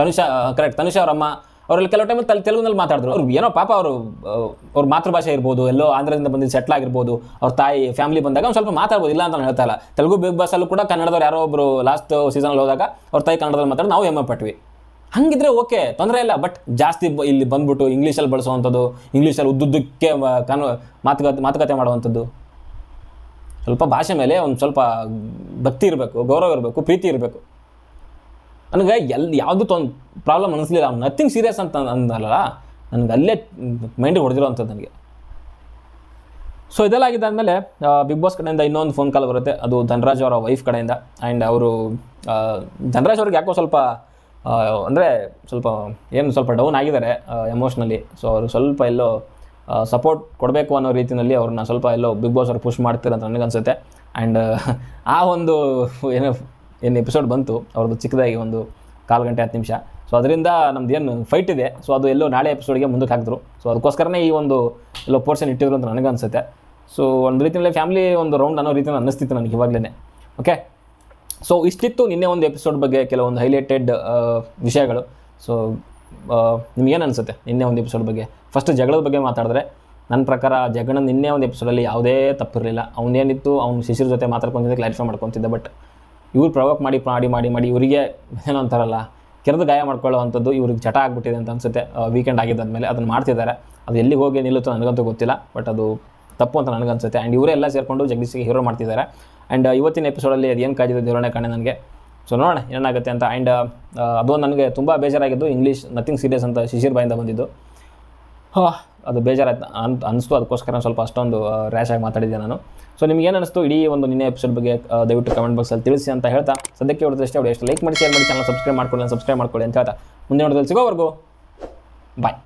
ತನುಷಾ ಕರೆಕ್ಟ್ ತನುಷಾ ಅವರಮ್ಮ ಅವರಲ್ಲಿ ಕೆಲವು ಟೈಮಲ್ಲಿ ತಲೆ ತೆಲುಗುನಲ್ಲಿ ಮಾತಾಡಿದ್ರು ಅವ್ರು ಏನೋ ಪಾಪ ಅವರು ಅವ್ರ ಮಾತೃಭಾಷೆ ಇರ್ಬೋದು ಎಲ್ಲೋ ಆಂಧ್ರದಿಂದ ಬಂದಿದ್ದು ಸೆಟ್ಲ್ ಆಗಿರ್ಬೋದು ಅವ್ರ ತಾಯಿ ಫ್ಯಾಮಿಲಿ ಬಂದಾಗ ಒಂದು ಸ್ವಲ್ಪ ಮಾತಾಡ್ಬೋದು ಇಲ್ಲ ಅಂತ ನಾನು ಹೇಳ್ತಾ ಇಲ್ಲ ತೆಲುಗು ಬಿಗ್ ಬಾಸಲ್ಲೂ ಕೂಡ ಕನ್ನಡದವ್ರು ಯಾರೋ ಒಬ್ಬರು ಲಾಸ್ಟ್ ಸೀಸನಲ್ಲಿ ಹೋದಾಗ ಅವ್ರ ತಾಯಿ ಕನ್ನಡದಲ್ಲಿ ಮಾತಾಡಿ ನಾವು ಹೆಮ್ಮೆ ಪಟ್ವಿ ಹಂಗಿದ್ರೆ ಓಕೆ ತೊಂದರೆ ಇಲ್ಲ ಬಟ್ ಜಾಸ್ತಿ ಇಲ್ಲಿ ಬಂದ್ಬಿಟ್ಟು ಇಂಗ್ಲೀಷಲ್ಲಿ ಬಳಸುವಂಥದ್ದು ಇಂಗ್ಲೀಷಲ್ಲಿ ಉದ್ದುದ್ದಕ್ಕೆ ಕನ್ ಮಾತುಕತೆ ಮಾತುಕತೆ ಮಾಡುವಂಥದ್ದು ಸ್ವಲ್ಪ ಭಾಷೆ ಮೇಲೆ ಒಂದು ಸ್ವಲ್ಪ ಭಕ್ತಿ ಇರಬೇಕು ಗೌರವ ಇರಬೇಕು ಪ್ರೀತಿ ಇರಬೇಕು ನನಗೆ ಎಲ್ಲಿ ಯಾವುದು ತೊಂದ್ ಪ್ರಾಬ್ಲಮ್ ಅನಿಸ್ಲಿಲ್ಲ ಅವ್ನು ನಥಿಂಗ್ ಸೀರಿಯಸ್ ಅಂತ ಅಂದಲ್ಲ ನನಗೆ ಅಲ್ಲೇ ಮೈಂಡಿಗೆ ಹೊಡೆದಿರೋ ಅಂಥದ್ದು ನನಗೆ ಸೊ ಇದೆಲ್ಲ ಆಗಿದ್ದಾದಮೇಲೆ ಬಿಗ್ ಬಾಸ್ ಕಡೆಯಿಂದ ಇನ್ನೊಂದು ಫೋನ್ ಕಾಲ್ ಬರುತ್ತೆ ಅದು ಧನರಾಜ್ ಅವರ ವೈಫ್ ಕಡೆಯಿಂದ ಆ್ಯಂಡ್ ಅವರು ಧನರಾಜ್ ಅವ್ರಿಗೆ ಯಾಕೋ ಸ್ವಲ್ಪ ಅಂದರೆ ಸ್ವಲ್ಪ ಏನು ಸ್ವಲ್ಪ ಡೌನ್ ಆಗಿದ್ದಾರೆ ಎಮೋಷ್ನಲಿ ಸೊ ಅವರು ಸ್ವಲ್ಪ ಎಲ್ಲೋ ಸಪೋರ್ಟ್ ಕೊಡಬೇಕು ಅನ್ನೋ ರೀತಿಯಲ್ಲಿ ಅವ್ರನ್ನ ಸ್ವಲ್ಪ ಎಲ್ಲೋ ಬಿಗ್ ಬಾಸ್ ಅವ್ರು ಪುಷ್ ಮಾಡ್ತೀರಂತ ನನಗನ್ಸುತ್ತೆ ಆ್ಯಂಡ್ ಆ ಒಂದು ಏನು ಏನು ಎಪಿಸೋಡ್ ಬಂತು ಅವ್ರದ್ದು ಚಿಕ್ಕದಾಗಿ ಒಂದು ಕಾಲು ಗಂಟೆ ಹತ್ತು ನಿಮಿಷ ಸೊ ಅದರಿಂದ ನಮ್ದು ಏನು ಫೈಟ್ ಇದೆ ಸೊ ಅದು ಎಲ್ಲೋ ನಾಳೆ ಎಪಿಸೋಡ್ಗೆ ಮುಂದಕ್ಕೆ ಹಾಕಿದ್ರು ಸೊ ಅದಕ್ಕೋಸ್ಕರನೇ ಈ ಒಂದು ಎಲ್ಲೋ ಪೋರ್ಷನ್ ಇಟ್ಟಿದ್ರು ಅಂತ ನನಗೆ ಅನಿಸುತ್ತೆ ಸೊ ಒಂದು ರೀತಿಯಲ್ಲಿ ಫ್ಯಾಮಿಲಿ ಒಂದು ರೌಂಡ್ ಅನ್ನೋ ರೀತಿಯಲ್ಲಿ ಅನ್ನಿಸ್ತಿತ್ತು ನನಗೆ ಇವಾಗಲೇ ಓಕೆ ಸೊ ಇಷ್ಟಿತ್ತು ನಿನ್ನೆ ಒಂದು ಎಪಿಸೋಡ್ ಬಗ್ಗೆ ಕೆಲವೊಂದು ಹೈಲೈಟೆಡ್ ವಿಷಯಗಳು ಸೊ ನಿಮಗೇನು ಅನಿಸುತ್ತೆ ನಿನ್ನೆ ಒಂದು ಎಪಿಸೋಡ್ ಬಗ್ಗೆ ಫಸ್ಟ್ ಜಗಳದ ಬಗ್ಗೆ ಮಾತಾಡಿದ್ರೆ ನನ್ನ ಪ್ರಕಾರ ಜಗಳ ನಿನ್ನೆ ಒಂದು ಎಪಿಸೋಡಲ್ಲಿ ಯಾವುದೇ ತಪ್ಪಿರಲಿಲ್ಲ ಅವನೇನಿತ್ತು ಅವ್ನು ಶಿಶಿರ ಜೊತೆ ಮಾತಾಡ್ಕೊಂತಿದ್ದೆ ಕ್ಲಾರಿಫೈ ಮಾಡ್ಕೊತಿದ್ದೆ ಬಟ್ ಇವ್ರು ಪ್ರವೋಕ್ ಮಾಡಿ ಮಾಡಿ ಮಾಡಿ ಮಾಡಿ ಇವರಿಗೆ ಏನೋ ಅಂತಾರಲ್ಲ ಕೆರೆದು ಗಾಯ ಮಾಡ್ಕೊಳ್ಳೋವಂಥದ್ದು ಇವ್ರಿಗೆ ಚಟ ಆಗಿಬಿಟ್ಟಿದೆ ಅಂತ ಅನಿಸುತ್ತೆ ವೀಕೆಂಡ್ ಆಗಿದ್ದಾದ್ಮೇಲೆ ಅದನ್ನು ಮಾಡ್ತಿದ್ದಾರೆ ಅದು ಎಲ್ಲಿಗೆ ಹೋಗಿ ನಿಲ್ಲುತ್ತೋ ನನಗಂತೂ ಗೊತ್ತಿಲ್ಲ ಬಟ್ ಅದು ತಪ್ಪು ಅಂತ ನನಗನ್ಸುತ್ತೆ ಆ್ಯಂಡ್ ಇವರೆಲ್ಲ ಸೇರಿಕೊಂಡು ಜಗದೀಶ್ಗೆ ಹೀರೋ ಮಾಡ್ತಿದ್ದಾರೆ ಆ್ಯಂಡ್ ಇವತ್ತಿನ ಎಪಿಸೋಡಲ್ಲಿ ಅದು ಏನು ಕಾಯ್ದಿದೆ ನಿರ್ವಹಣೆ ಕಾಣೆ ನನಗೆ ಸೊ ನೋಡೋಣ ಏನಾಗುತ್ತೆ ಅಂತ ಆ್ಯಂಡ್ ಅದು ನನಗೆ ತುಂಬ ಬೇಜಾರಾಗಿದ್ದು ಇಂಗ್ಲೀಷ್ ನಥಿಂಗ್ ಸೀರಿಯಸ್ ಅಂತ ಶಿಶಿರ್ ಬಾಯಿಂದ ಬಂದಿದ್ದು ಹಾಂ ಅದು ಬೇಜಾರಾಯ್ತು ಅಂತ ಅನಿಸ್ತು ಅದಕ್ಕೋಸ್ಕರ ಸ್ವಲ್ಪ ಅಷ್ಟೊಂದು ರ್ಯಾಶ್ ಆಗಿ ಮಾತಾಡಿದ್ದೆ ನಾನು ಸೊ ನಿಮ್ಗೆ ಏನು ಅನಿಸ್ತು ಇಡೀ ಒಂದು ನಿನ್ನೆ ಎಪಿಸೋಡ್ ಬಗ್ಗೆ ದಯವಿಟ್ಟು ಕಮೆಂಟ್ ಬಾಕ್ಸಲ್ಲಿ ತಿಳಿಸಿ ಅಂತ ಹೇಳ್ತಾ ಸದ್ಯಕ್ಕೆ ಹೊಡೆದಷ್ಟೇ ಅವ್ರು ಎಷ್ಟು ಲೈಕ್ ಮಾಡಿ ಶೇರ್ ಮಾಡಿ ಚಾನಲ್ ಸಬ್ಸ್ಕ್ರೈಬ್ ಮಾಡ್ಕೊಳ್ಳಿ ಸಬ್ಸ್ಕ್ರೈಬ್ ಮಾಡ್ಕೊಳ್ಳಿ ಅಂತ ಹೇಳ್ತಾ ಮುಂದೆ ನೋಡಿದ್ರೆ ಸಿಗೋವರೆಗೂ ಬಾಯ್